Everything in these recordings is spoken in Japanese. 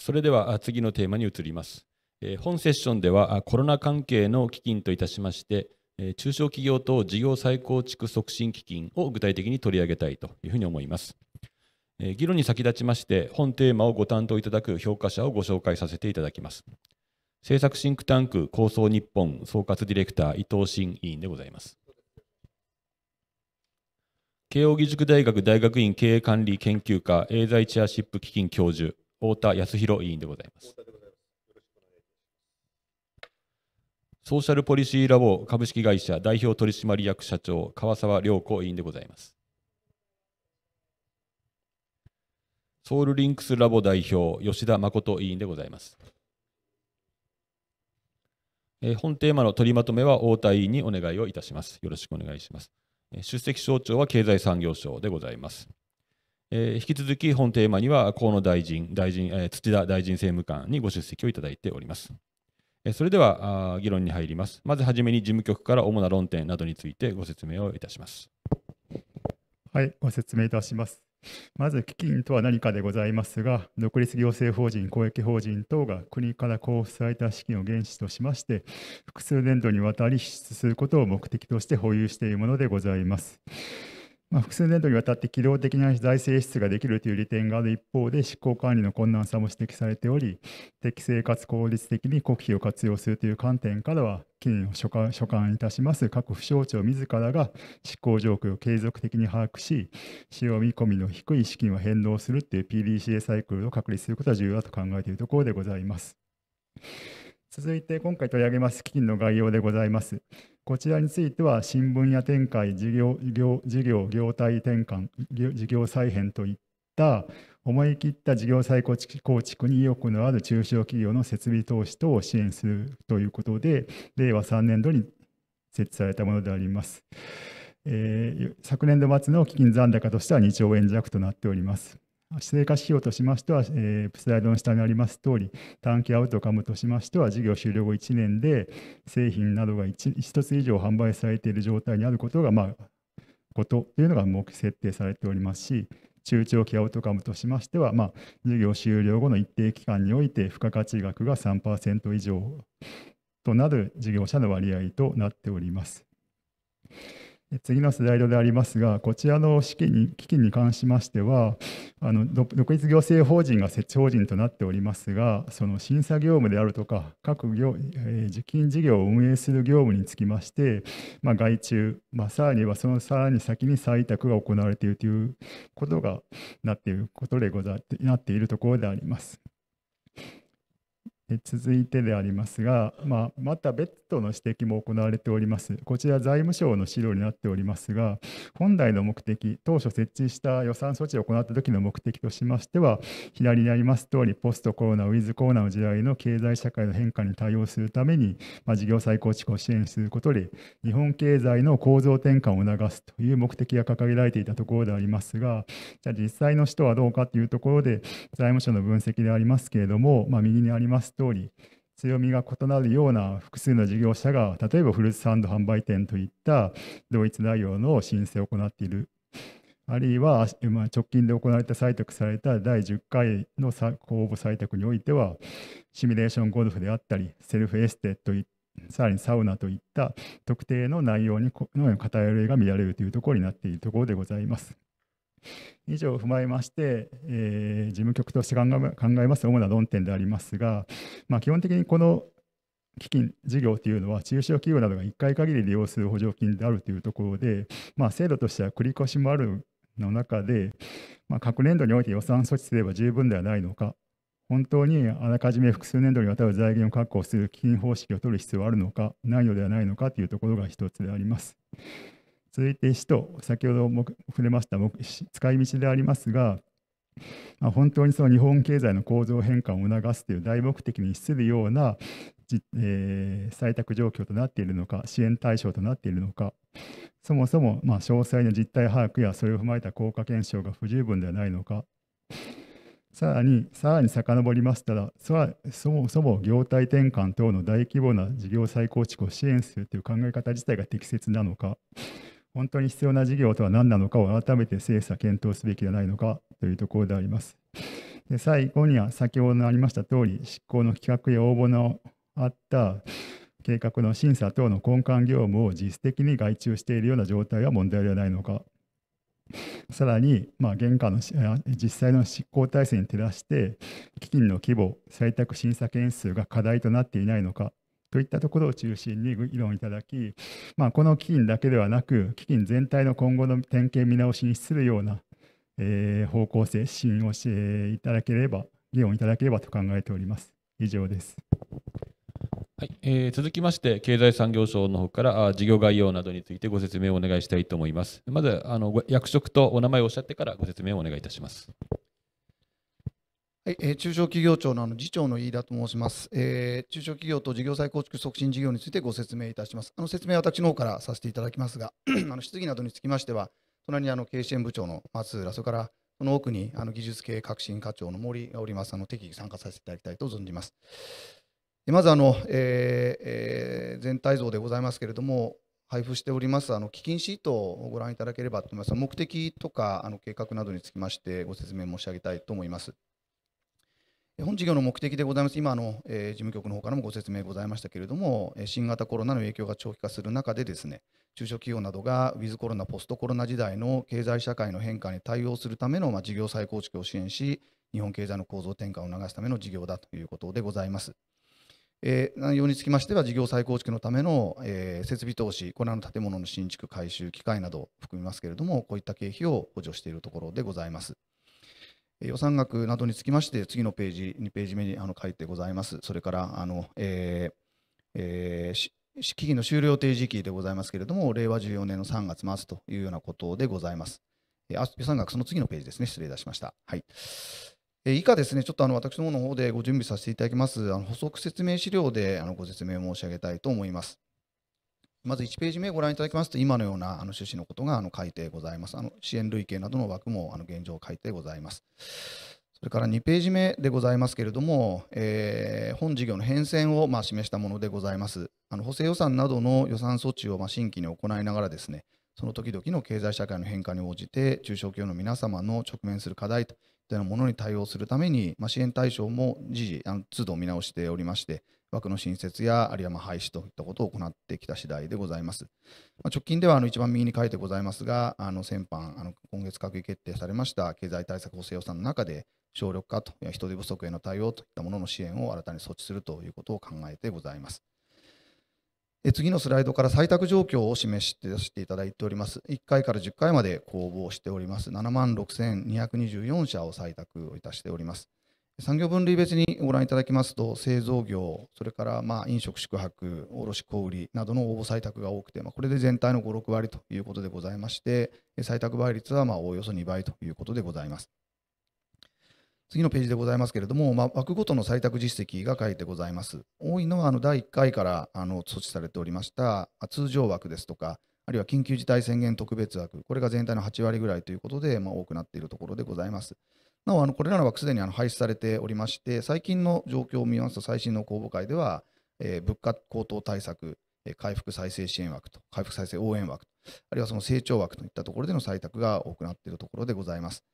それでは次のテーマに移ります。本セッションではコロナ関係の基金といたしまして、中小企業等事業再構築促進基金を具体的に取り上げたいというふうに思います。議論に先立ちまして、本テーマをご担当いただく評価者をご紹介させていただきます。政策シンクタンク構想日本総括ディレクター伊藤新委員でございます。慶應義塾大学大学院経営管理研究科エーザイチェアシップ基金教授太田康弘委員でございます。ソーシャルポリシーラボ株式会社代表取締役社長、川沢良子委員でございます。ソウルリンクスラボ代表、吉田誠委員でございます。え本テーマの取りまとめは太田委員にお願いをいたします。よろしくお願いします。出席省庁は経済産業省でございます。えー、引き続き本テーマには河野大臣、大臣えー、土田大臣政務官にご出席をいただいております。えー、それではあ議論に入ります。まずはじめに事務局から主な論点などについてご説明をいたします。はい、ご説明いたします。まず基金とは何かでございますが、独立行政法人、公益法人等が国から交付された資金を原資としまして、複数年度にわたり支出することを目的として保有しているものでございます。まあ、複数年度にわたって機動的な財政支出ができるという利点がある一方で、執行管理の困難さも指摘されており、適正かつ効率的に国費を活用するという観点からは、近年を所管所管いたします各府省庁自らが執行状況を継続的に把握し、使用見込みの低い資金を返納するという PDCA サイクルを確立することは重要だと考えているところでございます。続いて今回取り上げます基金の概要でございます。こちらについては新分野展開、事業、業事業業態転換、事業再編といった思い切った事業再構築に意欲のある中小企業の設備投資等を支援するということで、令和3年度に設置されたものであります。えー、昨年度末の基金残高としては2兆円弱となっております。成果指標としましては、えー、スライドの下にあります通り、短期アウトカムとしましては、事業終了後1年で製品などが 1, 1つ以上販売されている状態にあることが、まあ、ことというのが目設定されておりますし、中長期アウトカムとしましては、まあ、事業終了後の一定期間において、付加価値額が3%以上となる事業者の割合となっております。次のスライドでありますが、こちらの資金基金に関しましてはあの、独立行政法人が設置法人となっておりますが、その審査業務であるとか、各業、えー、受金事業を運営する業務につきまして、まあ、外注、まあ、さらにはそのさらに先に採択が行われているということがなっていることでござなっているところであります。続いてでありますが、まあ、また別途の指摘も行われております。こちら財務省の資料になっておりますが、本来の目的、当初設置した予算措置を行った時の目的としましては、左にあります通り、ポストコロナ、ウィズコロナの時代の経済社会の変化に対応するために、まあ、事業再構築を支援することで、日本経済の構造転換を促すという目的が掲げられていたところでありますが、じゃあ実際の使途はどうかというところで、財務省の分析でありますけれども、まあ、右にあります通り強みが異なるような複数の事業者が例えばフルーツサンド販売店といった同一内容の申請を行っているあるいは、ま直近で行われた採択された第10回の公募採択においては、シミュレーションゴルフであったり、セルフエステといさらにサウナといった特定の内容にの偏りが見られるというところになっているところでございます。以上を踏まえまして、えー、事務局として考えます主な論点でありますが、まあ、基本的にこの基金事業というのは中小企業などが1回限り利用する補助金であるというところで、まあ、制度としては繰り越しもあるの中で、まあ、各年度において予算措置すれば十分ではないのか本当にあらかじめ複数年度にわたる財源を確保する基金方式を取る必要はあるのかないのではないのかというところが1つであります。続いて使徒、先ほども触れました使い道でありますが、まあ、本当にその日本経済の構造変化を促すという大目的に資するような、えー、採択状況となっているのか、支援対象となっているのか、そもそもま詳細な実態把握やそれを踏まえた効果検証が不十分ではないのか、さらに、さらに遡りましたら、そもそも業態転換等の大規模な事業再構築を支援するという考え方自体が適切なのか、本当に必要な事業とは何なのかを改めて精査検討すべきではないのかというところであります。で最後には先ほどのありました通り執行の企画や応募のあった計画の審査等の根幹業務を実質的に外注しているような状態は問題ではないのかさらに、まあ、現下の実際の執行体制に照らして基金の規模採択審査件数が課題となっていないのかといったところを中心に議論いただき、まあ、この基金だけではなく、基金全体の今後の点検見直しに資するような、えー、方向性、指針をしていただければ、議論いただければと考えております。以上です。はいえー、続きまして、経済産業省の方からあ事業概要などについてご説明をお願いしたいと思います。まず、あのご役職とお名前をおっしゃってからご説明をお願いいたします。はい、えー、中小企業庁のあの次長の飯田と申します、えー、中小企業と事業再構築促進事業についてご説明いたします。あの説明は私の方からさせていただきますが、あの質疑などにつきましては、隣にあの経営支援部長の松浦、それからその奥にあの技術系革新課長の森がおります、あの適宜参加させていただきたいと存じます。まずあの、えーえー、全体像でございますけれども、配布しておりますあの基金シートをご覧いただければと思います。目的とかあの計画などにつきましてご説明申し上げたいと思います。本事業の目的でございます今の、えー、事務局の方からもご説明ございましたけれども、新型コロナの影響が長期化する中で、ですね中小企業などがウィズコロナ、ポストコロナ時代の経済社会の変化に対応するための、まあ、事業再構築を支援し、日本経済の構造転換を促すための事業だということでございます。えー、内容につきましては、事業再構築のための、えー、設備投資、これの建物の新築、改修、機械などを含みますけれども、こういった経費を補助しているところでございます。予算額などにつきまして、次のページ、2ページ目にあの書いてございます。それから、あの、えーえー、期限の終了定時期でございますけれども、令和14年の3月末というようなことでございます。えー、予算額、その次のページですね。失礼いたしました。はい。以下ですね、ちょっとあの私どもの方でご準備させていただきます、あの補足説明資料であのご説明申し上げたいと思います。まず1ページ目ご覧いただきますと、今のようなあの趣旨のことがあの書いてございます。あの支援類型などの枠もあの現状書いてございます。それから2ページ目でございますけれども、えー、本事業の変遷をまあ示したものでございます。あの補正予算などの予算措置をまあ新規に行いながらですね、その時々の経済社会の変化に応じて、中小企業の皆様の直面する課題というようなものに対応するために、まあ、支援対象も時々、あの都度見直しておりまして、枠の新設や、あるいはま廃止といったことを行ってきた次第でございます。ま直近ではあの一番右に書いてございますが、あの先般、あの今月閣議決定されました経済対策補正予算の中で、省力化と人手不足への対応といったものの支援を新たに措置するということを考えてございます。次のスライドから採択状況を示してしていただいております。1回から10回まで公募をしております。7 6224社を採択をいたしております。産業分類別にご覧いただきますと、製造業、それからまあ飲食、宿泊、卸小売などの応募採択が多くて、まあ、これで全体の5、6割ということでございまして、採択倍率はまあおおよそ2倍ということでございます。次のページでございますけれども、まあ、枠ごとの採択実績が書いてございます。多いのはあの第1回からあの措置されておりました通常枠ですとか、あるいは緊急事態宣言特別枠、これが全体の8割ぐらいということで、まあ、多くなっているところでございます。なお、あのこれらの枠すでにあの廃止されておりまして、最近の状況を見ますと、最新の公募会では、えー、物価高騰対策、えー、回復再生支援枠と、回復再生応援枠あるいはその成長枠といったところでの採択が行っているところでございます。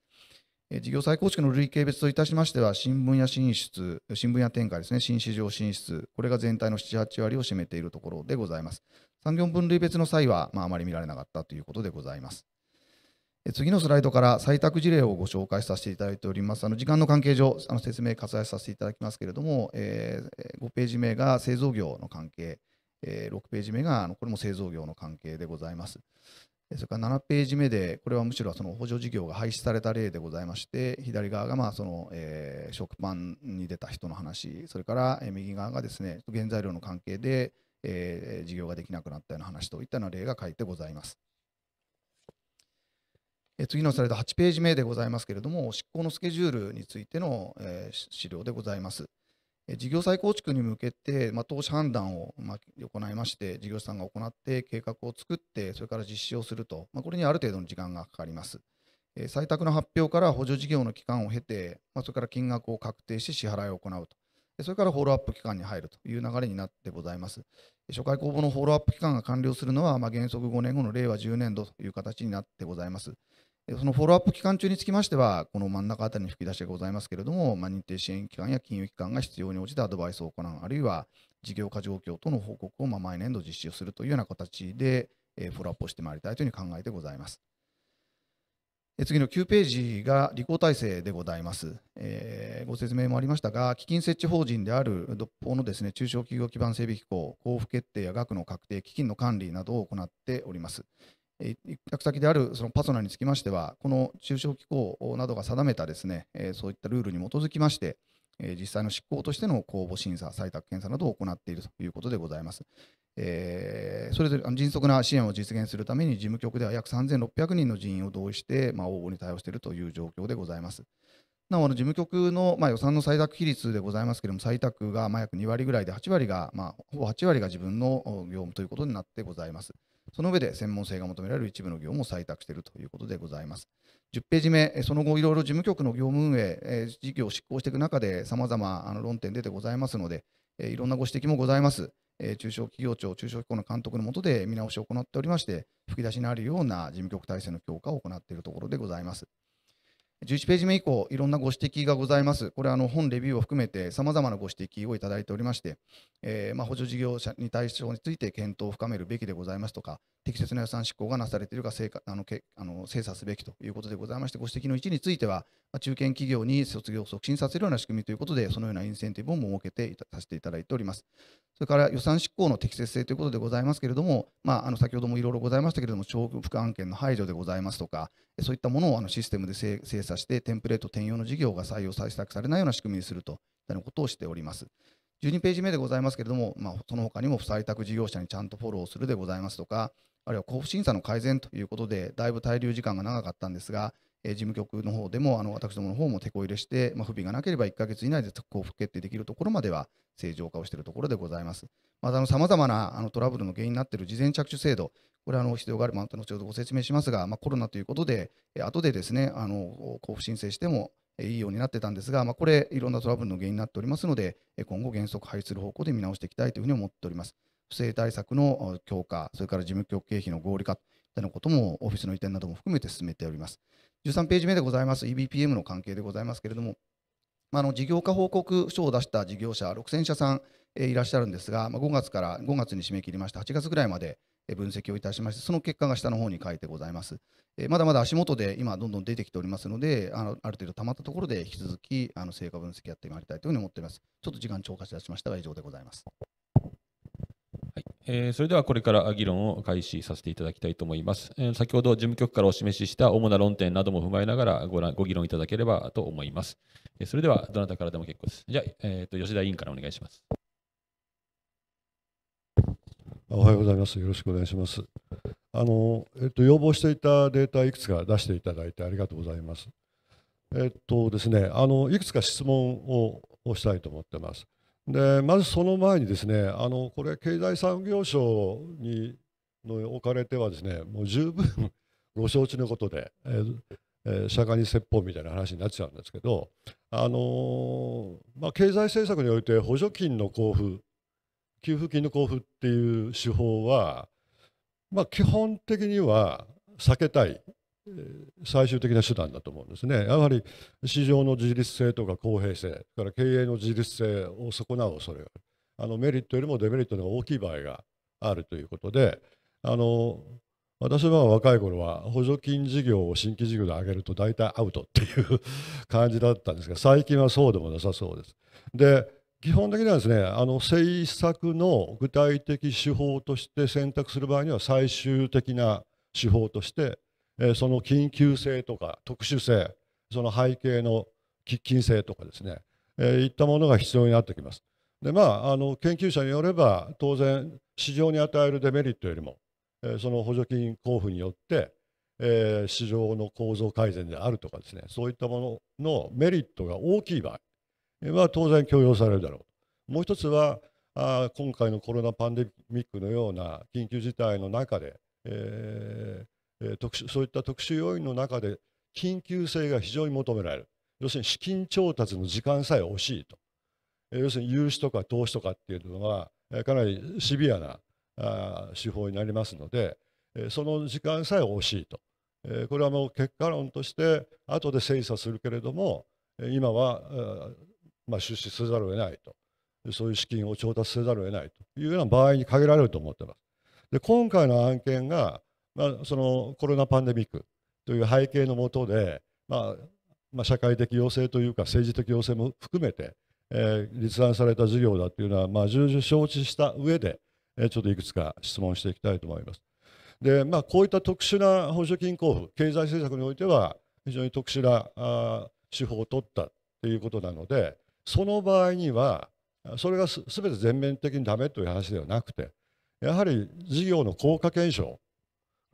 事業再構築の類型別といたしましては、新聞や進出、新聞や展開ですね、新市場進出、これが全体の7、8割を占めているところでございます。産業分類別の際は、まあ、あまり見られなかったということでございます。次のスライドから採択事例をご紹介させていただいております。あの時間の関係上、あの説明割愛させていただきますけれども、えー、5ページ目が製造業の関係、えー、6ページ目があのこれも製造業の関係でございます。それから7ページ目で、これはむしろその補助事業が廃止された例でございまして、左側がまあその、えー、食パンに出た人の話、それから右側がですね原材料の関係で、えー、事業ができなくなったような話といったような例が書いてございます。次のスライド8ページ目でございますけれども、執行のスケジュールについての、資料でございます。事業再構築に向けて、まあ、投資判断を、まあ、行いまして、事業者さんが行って計画を作って、それから実施をすると、まあ、これにある程度の時間がかかります。えー、採択の発表から補助事業の期間を経て、まあ、それから金額を確定して支払いを行うと。それからフォローアップ期間に入るという流れになってございます。初回公募のフォローアップ期間が完了するのは、まあ、原則5年後の令和10年度という形になってございます。そのフォローアップ期間中につきましては、この真ん中あたりに吹き出しがございますけれども、まあ、認定支援機関や金融機関が必要に応じてアドバイスを行う、あるいは事業化状況との報告をま毎年度実施をするというような形で、えフォローアップをしてまいりたいというふうに考えてございます。次の9ページが履行体制でございます、えー、ご説明もありましたが、基金設置法人である独法のですね中小企業基盤整備機構、交付決定や額の確定、基金の管理などを行っております。委託先であるそのパソナにつきましては、この中小機構などが定めたですね、そういったルールに基づきまして、実際の執行としての公募審査、採択検査などを行っているということでございます。それぞれ迅速な支援を実現するために、事務局では約3600人の人員を動員して、応募に対応しているという状況でございます。なお、事務局の、予算の採択比率でございますけれども、採択が約2割ぐらいで、8割が、ほぼ8割が自分の業務ということになってございます。その上で専門性が求められる一部の業務を採択しているということでございます。10ページ目、その後、いろいろ事務局の業務運営、事業を執行していく中で、さまざま論点出てございますので、いろんなご指摘もございます。中小企業庁、中小企業の監督の下で見直しを行っておりまして、吹き出しのあるような事務局体制の強化を行っているところでございます。11ページ目以降、いろんなご指摘がございます。これ、あの本レビューを含めて、さまざまなご指摘をいただいておりまして、えー、まあ、補助事業者に対象について検討を深めるべきでございますとか、適切な予算執行がなされているか精あのけあの精査すべきということでございまして、ご指摘の1については、中堅企業に卒業を促進させるような仕組みということで、そのようなインセンティブを設けてさせていただいております。それから予算執行の適切性ということでございますけれども、まあ、あの先ほどもいろいろございましたけれども、重複案件の排除でございますとか、そういったものをあのシステムで精査して、テンプレート転用の事業が採用、採択されないような仕組みにするといったようなことをしております。12ページ目でございますけれども、まあ、その他にも不採択事業者にちゃんとフォローするでございますとか、あるいは交付審査の改善ということで、だいぶ滞留時間が長かったんですが、えー、事務局の方でも、あの私どもの方も手こ入れして、まあ、不備がなければ1ヶ月以内で交付決定できるところまでは正常化をしているところでございます。また、さまざまなあのトラブルの原因になっている事前着手制度、これはあの必要があれば、後ほどご説明しますが、まあ、コロナということで、後でですね、あの交付申請してもいいようになってたんですが、まあ、これ、いろんなトラブルの原因になっておりますので、今後、原則廃止する方向で見直していきたいというふうに思っております。不正対策の強化、それから事務局経費の合理化とのことも、オフィスの移転なども含めて進めております。13ページ目でございます、EBPM の関係でございますけれども、まあ、の事業化報告書を出した事業者、6000社さん、えいらっしゃるんですが、ま5月から5月に締め切りました8月ぐらいまで分析をいたしまして、その結果が下の方に書いてございます。えまだまだ足元で今、どんどん出てきておりますので、あのある程度溜まったところで引き続きあの成果分析やってまいりたいというふうに思っております。ちょっと時間超過しだしましたが、以上でございます。えー、それではこれから議論を開始させていただきたいと思います。えー、先ほど事務局からお示しした主な論点なども踏まえながらご覧ご議論いただければと思います。えー、それではどなたからでも結構です。じゃあ、えーと、吉田委員からお願いします。おはようございます。よろしくお願いします。あのえっと、要望していたデータいくつか出していただいてありがとうございます。えっとですね、あのいくつか質問をしたいと思ってます。でまずその前にですねあのこれ経済産業省にの置かれてはですねもう十分ご承知のことで、えーえー、釈迦に説法みたいな話になっちゃうんですけど、あのー、まあ、経済政策において補助金の交付給付金の交付っていう手法は、まあ、基本的には避けたい最終的な手段だと思うんですね。やはり市場の自立性とか公平性、から経営の自立性を損なう恐れがある。あのメリットよりもデメリットのが大きい場合があるということで、あの私は若い頃は補助金事業を新規事業で上げると大体アウトっていう 感じだったんですが、最近はそうでもなさそうです。で、基本的にはですね、あの政策の具体的手法として選択する場合には最終的な手法としてその緊急性とか特殊性その背景の喫緊性とかですね、えー、いったものが必要になってきます。でまあ、あの研究者によれば当然市場に与えるデメリットよりも、えー、その補助金交付によって、えー、市場の構造改善であるとかですねそういったもののメリットが大きい場合は当然許容されるだろうもう一つはあ今回のコロナパンデミックのような緊急事態の中で、えー、え特殊そういった特殊要因の中で緊急性が非常に求められる要するに資金調達の時間さえ惜しいと、え要するに融資とか投資とかっていうのは、えかなりシビアなあ手法になりますので、えその時間さえ惜しいと、えこれはもう結果論として後で精査するけれども今は、まあ、出資せざるを得ないとそういう資金を調達せざるを得ないというような場合に限られると思ってます。で今回の案件がまあ、そのコロナパンデミックという背景のもとで、まあまあ、社会的要請というか政治的要請も含めて、えー、立案された事業だというのは、まあ、重々承知した上で、えー、ちょっといくつか質問していきたいと思います。でまあ、こういった特殊な補助金交付経済政策においては非常に特殊なあ手法を取ったということなのでその場合にはそれがすべて全面的にダメという話ではなくてやはり事業の効果検証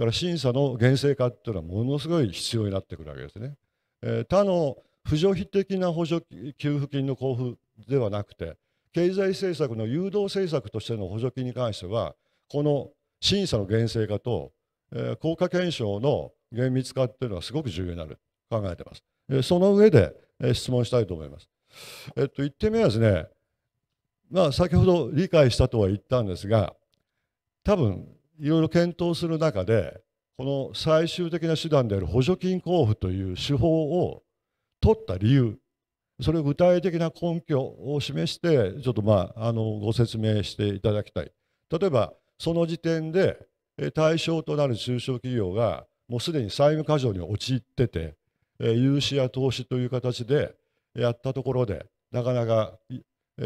から審査の厳正化っていうのはものすごい必要になってくるわけですね。えー、他の不助費的な補助給付金の交付ではなくて経済政策の誘導政策としての補助金に関してはこの審査の厳正化と、えー、効果検証の厳密化っていうのはすごく重要になる考えてます。えー、その上で、えー、質問したいと思います。えっと、言ってみですね、まあ、先ほど理解したとは言ったんですが多分いろいろ検討する中でこの最終的な手段である補助金交付という手法を取った理由それを具体的な根拠を示してちょっとまああのご説明していただきたい例えばその時点で対象となる中小企業がもうすでに債務過剰に陥ってて融資や投資という形でやったところでなかなか、え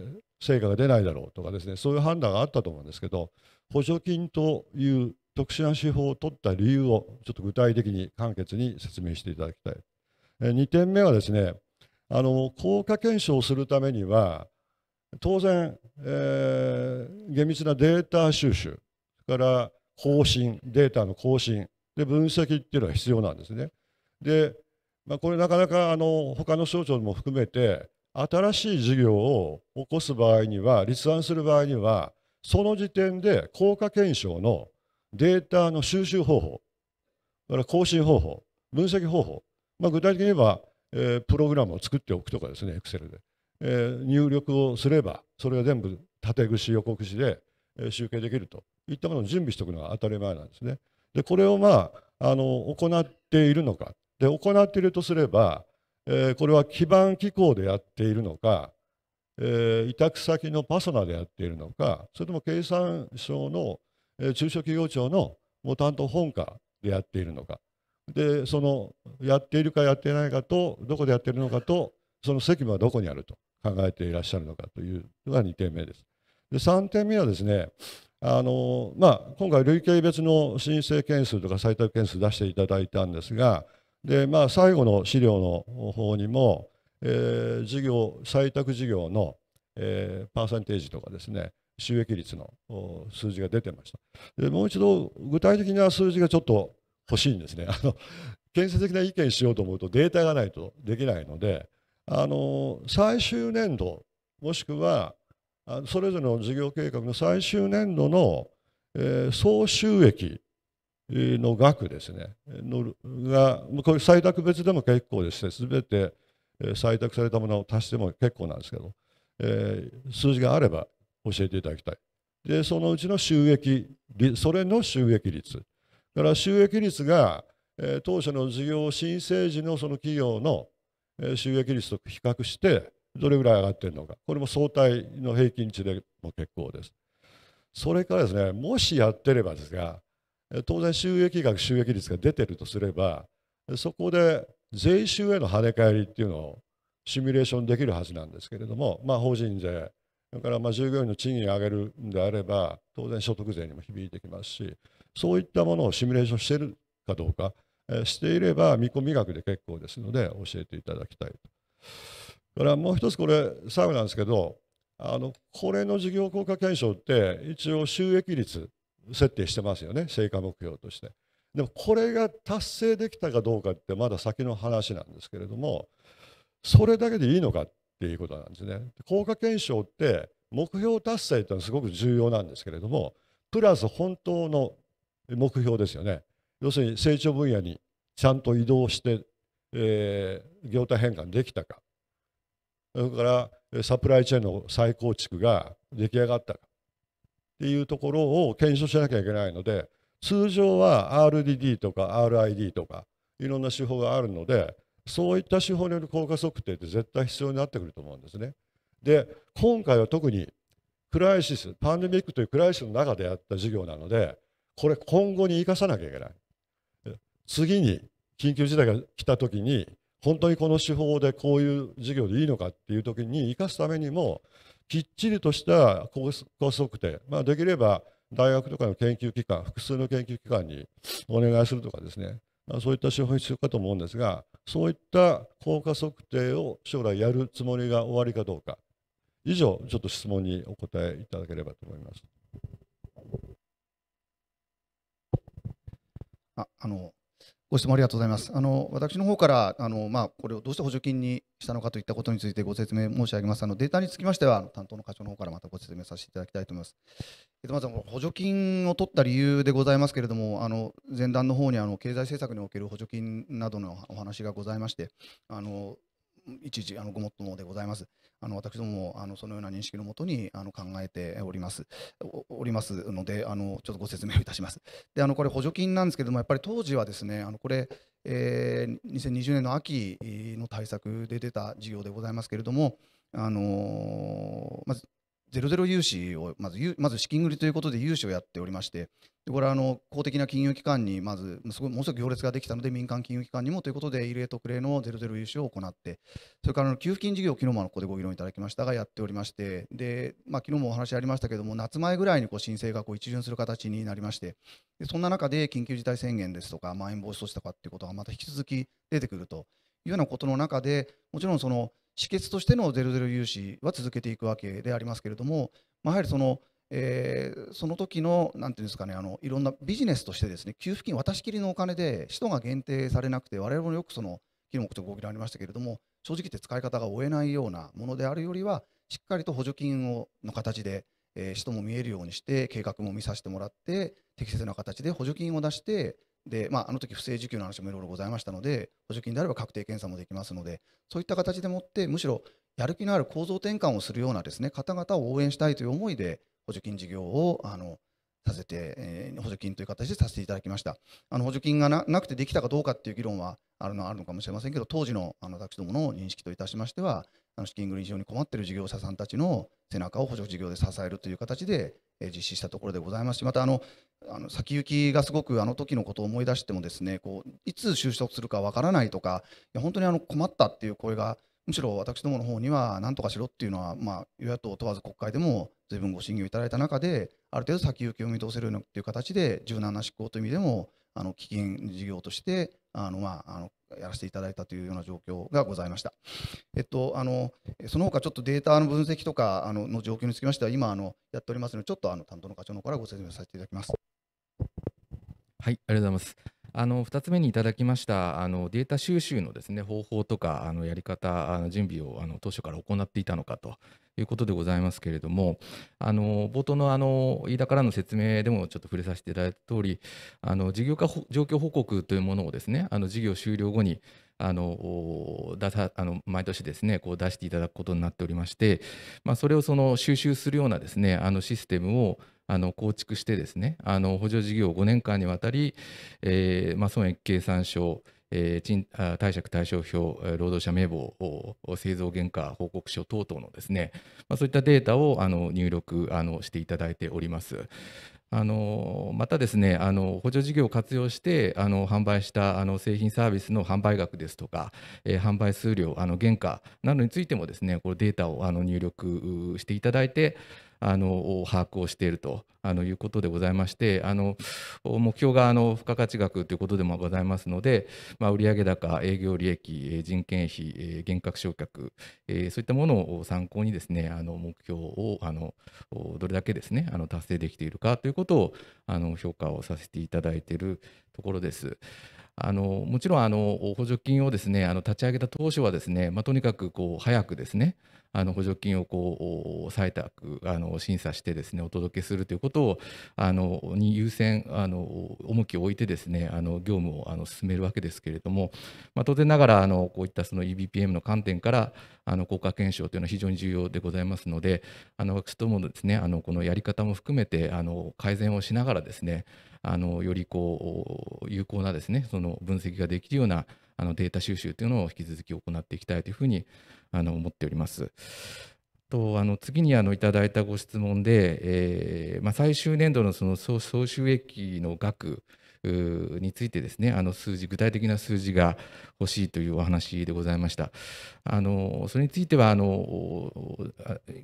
ー、成果が出ないだろうとかですねそういう判断があったと思うんですけど補助金という特殊な手法を取った理由をちょっと具体的に簡潔に説明していただきたい。2点目はですねあの効果検証をするためには当然、えー、厳密なデータ収集それから更新データの更新で分析っていうのは必要なんですね。で、まあ、これなかなかあの他の省庁も含めて新しい事業を起こす場合には立案する場合にはその時点で効果検証のデータの収集方法、から更新方法、分析方法、まあ、具体的に言えば、えー、プログラムを作っておくとかですね、Excel で、えー、入力をすれば、それが全部縦串、横串で、えー、集計できるといったものを準備しておくのが当たり前なんですね。で、これを、まあ、あの行っているのか、で行っているとすれば、えー、これは基盤機構でやっているのか、えー、委託先のパソナでやっているのか、それとも経産省の、えー、中小企業庁のもう担当本課でやっているのか、でそのやっているかやっていないかと、どこでやっているのかと、その責務はどこにあると考えていらっしゃるのかというのが2点目です。で3点目はですね、あのまあ、今回、累計別の申請件数とか採択件数出していただいたんですが、でまあ、最後の資料の方にも、えー、事業採択事業の、えー、パーセンテージとかですね収益率の数字が出てましたでもう一度具体的な数字がちょっと欲しいんですねあの建設的な意見しようと思うとデータがないとできないのであの最終年度もしくはそれぞれの事業計画の最終年度の、えー、総収益の額ですねのがこれ採択別でも結構ですねべて採択されたものを足しても結構なんですけど、えー、数字があれば教えていただきたい。で、そのうちの収益、それの収益率。だから収益率が、えー、当初の事業申請時のその企業の収益率と比較して、どれぐらい上がってるのか、これも相対の平均値でも結構です。それからですね、もしやってればですが、当然収益額、収益率が出てるとすれば、そこで税収への跳ね返りっていうのをシミュレーションできるはずなんですけれども、まあ、法人税からまあ従業員の賃金を上げるんであれば当然所得税にも響いてきますしそういったものをシミュレーションしているかどうか、えしていれば見込み額で結構ですので教えていただきたいと。れからもう一つこれ最後なんですけどあのこれの事業効果検証って一応収益率設定してますよね成果目標として。でもこれが達成できたかどうかってまだ先の話なんですけれどもそれだけでいいのかっていうことなんですね。効果検証って目標達成っていうのはすごく重要なんですけれどもプラス本当の目標ですよね。要するに成長分野にちゃんと移動して、えー、業態変換できたかそれからサプライチェーンの再構築が出来上がったかっていうところを検証しなきゃいけないので通常は RDD とか RID とかいろんな手法があるのでそういった手法による効果測定って絶対必要になってくると思うんですね。で今回は特にクライシスパンデミックというクライシスの中でやった授業なのでこれ今後に生かさなきゃいけない次に緊急事態が来た時に本当にこの手法でこういう授業でいいのかっていう時に生かすためにもきっちりとした効果測定、まあ、できれば大学とかの研究機関、複数の研究機関にお願いするとかですね、そういった手法が必要かと思うんですが、そういった効果測定を将来やるつもりがおありかどうか、以上、ちょっと質問にお答えいただければと思います。ああのご質問ありがとうございます。あの私の方からあの、まあ、これをどうして補助金にしたのかといったことについてご説明申し上げます。あのデータにつきましては、担当の課長の方からまたご説明させていただきたいと思います。えっと、まず補助金を取った理由でございますけれども、あの前段の方にあに経済政策における補助金などのお話がございまして、あの一時あのごもっともでございます。あの私どもあのそのような認識のもとにあの考えておりますおりますのであのちょっとご説明をいたします。であのこれ補助金なんですけれどもやっぱり当時はですねあのこれえー、2020年の秋の対策で出た事業でございますけれども、あのー、まずゼロゼロ融資をまずまず資金繰りということで融資をやっておりましてこれはあの公的な金融機関にまずすごいものすごく行列ができたので民間金融機関にもということで異例特例のゼロゼロ融資を行ってそれからの給付金事業昨日もここでご議論いただきましたがやっておりましてで、まあ、昨日もお話ありましたけども夏前ぐらいにこう申請がこう一巡する形になりましてでそんな中で緊急事態宣言ですとかまん延防止措置とかっていうことがまた引き続き出てくるというようなことの中でもちろんその止血としてのゼロゼロ融資は続けていくわけでありますけれども、まあ、やはりそのえー、その時のなんていうんですかねあのいろんなビジネスとしてですね給付金渡しきりのお金で使途が限定されなくて我々もよくその機能とご5キロありましたけれども正直言って使い方が追えないようなものであるよりはしっかりと補助金をの形で、え使途も見えるようにして計画も見させてもらって適切な形で補助金を出してで、まあ、あの時不正受給の話もいろいろございましたので補助金であれば確定検査もできますのでそういった形でもってむしろやる気のある構造転換をするようなですね方々を応援したいという思いで補助金事業をあのさせて、えー、補助金という形でさせていただきました。あの補助金がなくてできたかどうかっていう議論はあるのあるのかもしれませんけど、当時のあの私どもの認識といたしましては、あの資金繰り非常に困っている事業者さんたちの背中を補助事業で支えるという形で、えー、実施したところでございますし、またあのあの先行きがすごくあの時のことを思い出してもですね、こういつ就職するかわからないとか、いや本当にあの困ったっていう声がむしろ私どもの方には何とかしろっていうのは、まあ、与野党問わず国会でも随分ご審議をいただいた中で、ある程度先行きを見通せるようなていう形で、柔軟な執行という意味でも、あの基金事業としてあの、まあ、あのやらせていただいたというような状況がございました。えっと、あのその他ちょっとデータの分析とかあのの状況につきましては、今あの、やっておりますので、ちょっとあの担当の課長の方からご説明させていただきます。はい、ありがとうございます。あの2つ目にいただきましたあのデータ収集のですね方法とかあのやり方、あの準備をあの当初から行っていたのかということでございますけれども、あの冒頭のあの飯田からの説明でもちょっと触れさせていただいた通り、あの事業化状況報告というものをですねあの事業終了後にあの出さあの毎年ですねこう出していただくことになっておりまして、まあ、それをその収集するようなですねあのシステムをあの構築してですねあの補助事業を5年間にわたり、えーまあ、損益計算書えー、賃貸借対象表、労働者名簿、製造原価報告書等々のですね、まあ、そういったデータをあの入力あのしていただいております。あのまたですねあの補助事業を活用してあの販売したあの製品サービスの販売額ですとか、えー、販売数量あの原価などについてもですねこデータをあの入力していただいてあの把握をしているとあのいうことでございましてあの目標があの付加価値額ということでもございますので、まあ、売上高営業利益人件費減額償却そういったものを参考にですねあの目標をあのどれだけですねあの達成できているかということをあの評価をさせていただいているところです。あのもちろんあの補助金をですねあの立ち上げた当初はですね、まあ、とにかくこう早くですねあの補助金をこう採択あの審査してですねお届けするということをあのに優先あの重きを置いてですねあの業務をあの進めるわけですけれども、まあ、当然ながらあのこういったその EBPM の観点からあの効果検証というのは非常に重要でございますのであの私どものですねあのこのやり方も含めてあの改善をしながらですねあのよりこう有効なですねその分析ができるようなあのデータ収集というのを引き続き行っていきたいというふうにあの思っております。とあの次にあのいただいたご質問で、えーまあ、最終年度のその総収益の額についてですねあの数字具体的な数字が欲しいというお話でございましたあのそれについてはあの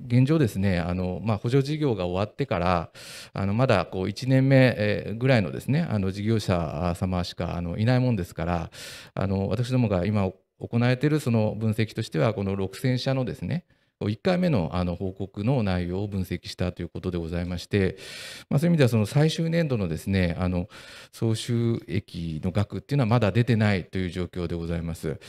現状ですねあの、まあ、補助事業が終わってからあのまだこう1年目ぐらいのですねあの事業者様しかあのいないもんですからあの私どもが今行えているその分析としてはこの6000社のですね1回目のあの報告の内容を分析したということでございまして、まあ、そういう意味ではその最終年度のですねあの総収益の額というのはまだ出てないという状況でございます。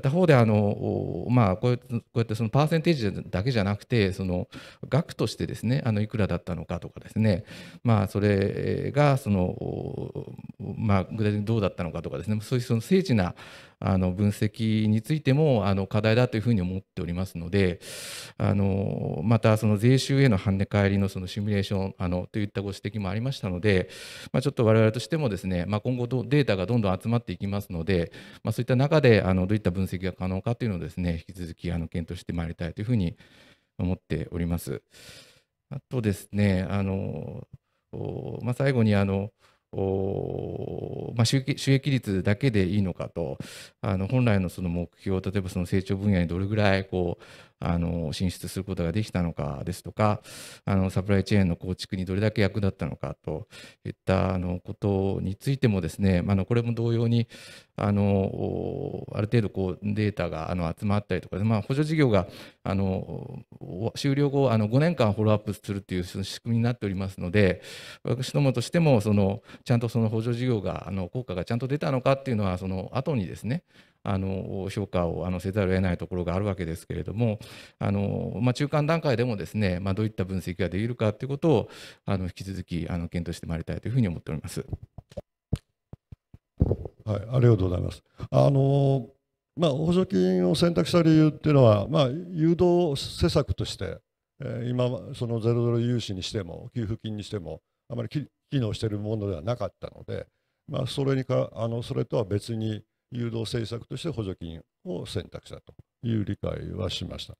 他方であの、まあ、こうやってそのパーセンテージだけじゃなくてその額としてですねあのいくらだったのかとかですね、まあ、それがその、まあ、具体的にどうだったのかとかですねそういうその精緻なあの分析についてもあの課題だというふうに思っておりますのであのまたその税収への跳ね返りのそのシミュレーションあのといったご指摘もありましたので、まあ、ちょっと我々としてもですね、まあ、今後どデータがどんどん集まっていきますので、まあ、そういった中であのどういった分析が可能かというのをですね引き続きあの検討してまいりたいというふうに思っております。あとですねあのまあ、最後にあのまあ、収益率だけでいいのかと、あの本来のその目標、例えばその成長分野にどれぐらいこうあの進出することができたのかですとか、あのサプライチェーンの構築にどれだけ役立ったのかといったあのことについても、ですね、まあ、のこれも同様にあのある程度こうデータがあの集まったりとかで、まあ、補助事業があの終了後あの5年間フォローアップするという仕組みになっておりますので私どもとしてもそのちゃんとその補助事業があの効果がちゃんと出たのかっていうのはその後にですねあの評価をあのせざるを得ないところがあるわけですけれどもあの、まあ、中間段階でもですね、まあ、どういった分析ができるかということをあの引き続きあの検討してまいりたいというふうに思っております。はい、ありがとうございます。あのまあ、補助金を選択した理由っていうのは、まあ、誘導施策として、えー、今、そのゼロゼロ融資にしても、給付金にしても、あまり機能しているものではなかったので、まあ、それにかあのそれとは別に誘導政策として補助金を選択したという理解はしました。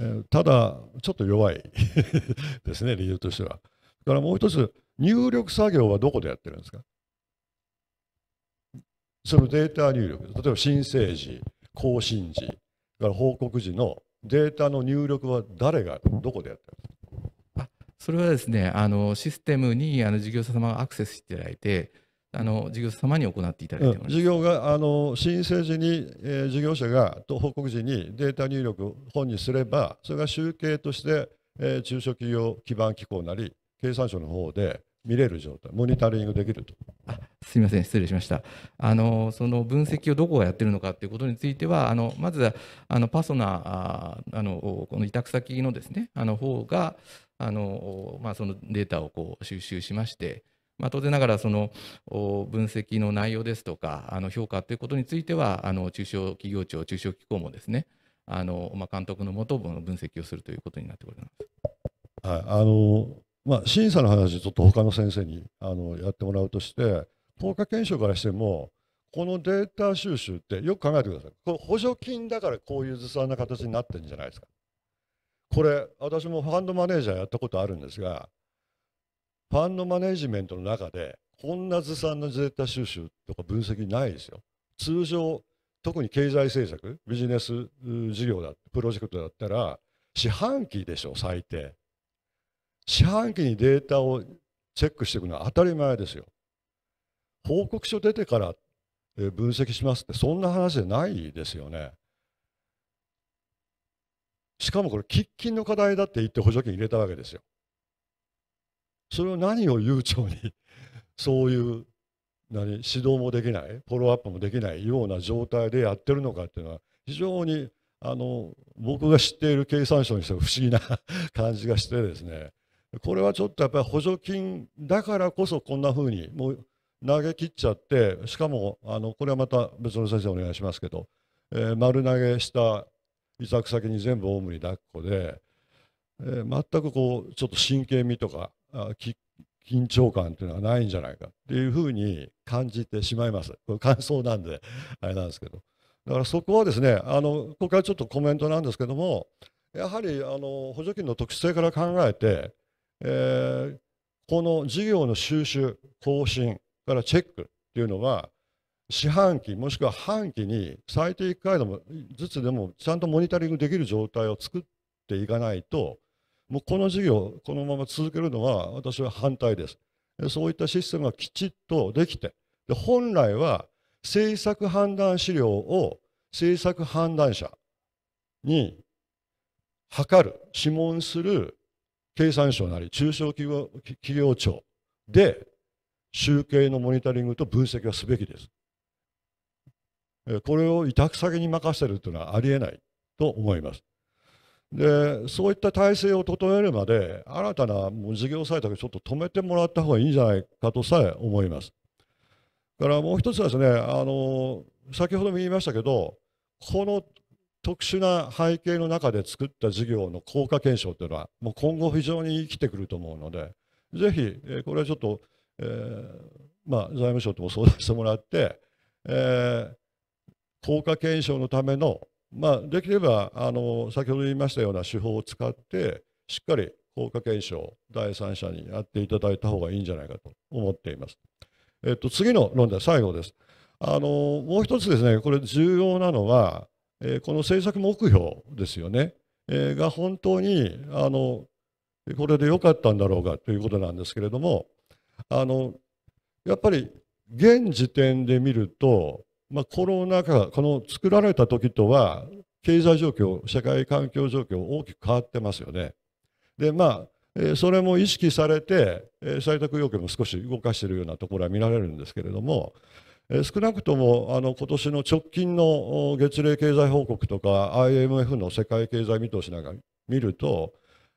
えー、ただ、ちょっと弱い ですね、理由としては。だからもう一つ、入力作業はどこでやってるんですかそのデータ入力例えば申請時更新時から報告時のデータの入力は誰がどこでやってるんそれはですねあのシステムにあの事業者様がアクセスしていただいてあの事業者様に行っていただいて、うん、事業があの申請時に、えー、事業者がと報告時にデータ入力本にすればそれが集計として、えー、中小企業基盤機構なり経産省の方で見れる状態、モニタリングできると。あすみません、失礼しました。あのその分析をどこがやってるのかということについては、あのまずあのパソナあのこの委託先のですねあの方があのまあそのデータをこう収集しまして。まあ、当然ながらその分析の内容ですとかあの評価ということについてはあの中小企業庁中小機構もですねあの、まあ、監督のもと分析をするということになっております。はい、あのまあ、審査の話、ちょっと他の先生にあのやってもらうとして、効果検証からしても、このデータ収集ってよく考えてください。これ補助金だからこういうずさんな形になってるんじゃないですか。これ、私もファンドマネージャーやったことあるんですが、ファンドマネージメントの中で、こんなずさんなデータ収集とか分析ないですよ。通常、特に経済政策、ビジネス事業だ、プロジェクトだったら、四半期でしょ、最低。四半期にデータをチェックしていくのは当たり前ですよ。報告書出てから分析しますってそんな話じゃないですよね。しかもこれ喫緊の課題だって言って補助金入れたわけですよ。それを何を悠長にそういう何指導もできないフォローアップもできないような状態でやってるのかっていうのは非常にあの僕が知っている経産省にしては不思議な 感じがしてですねこれはちょっとやっぱり補助金だからこそこんなふうにもう投げ切っちゃってしかもあのこれはまた別の先生お願いしますけど、えー、丸投げした委託先に全部オウムに抱っこで、えー、全くこうちょっと神経味とか緊張感というのはないんじゃないかっていうふうに感じてしまいます。これ感想なんであれなんですけど。だからそこはですね、あのここからちょっとコメントなんですけども、やはりあの補助金の特殊性から考えて、えー、この事業の収集更新からチェックっていうのは四半期もしくは半期に最低1回でもずつでもちゃんとモニタリングできる状態を作っていかないともうこの事業このまま続けるのは私は反対ですそういったシステムがきちっとできてで本来は政策判断資料を政策判断者に測る諮問する経産省なり中小企業企業庁で集計のモニタリングと分析はすべきです。これを委託先に任せるというのはありえないと思います。で、そういった体制を整えるまで、新たな事業採択ちょっと止めてもらった方がいいんじゃないかとさえ思います。からもう一つはですね、あの、先ほども言いましたけど、この特殊な背景の中で作った事業の効果検証というのは、もう今後非常に生きてくると思うので、ぜひ、えこれはちょっと、えー、まあ、財務省とも相談してもらって、えー、効果検証のための、まあ、できればあの先ほど言いましたような手法を使ってしっかり効果検証第三者にやっていただいた方がいいんじゃないかと思っています。えっと、次の論点、最後です。あのもう一つですねこれ重要なのはえこの政策目標ですよね、えが本当にあのこれで良かったんだろうかということなんですけれどもあのやっぱり現時点で見ると、まあ、コロナ禍この作られた時とは経済状況社会環境状況大きく変わってますよね。でまあそれも意識されて採択要件も少し動かしているようなところは見られるんですけれどもえ少なくともあの今年の直近の月例経済報告とか IMF の世界経済見通しなんか見ると、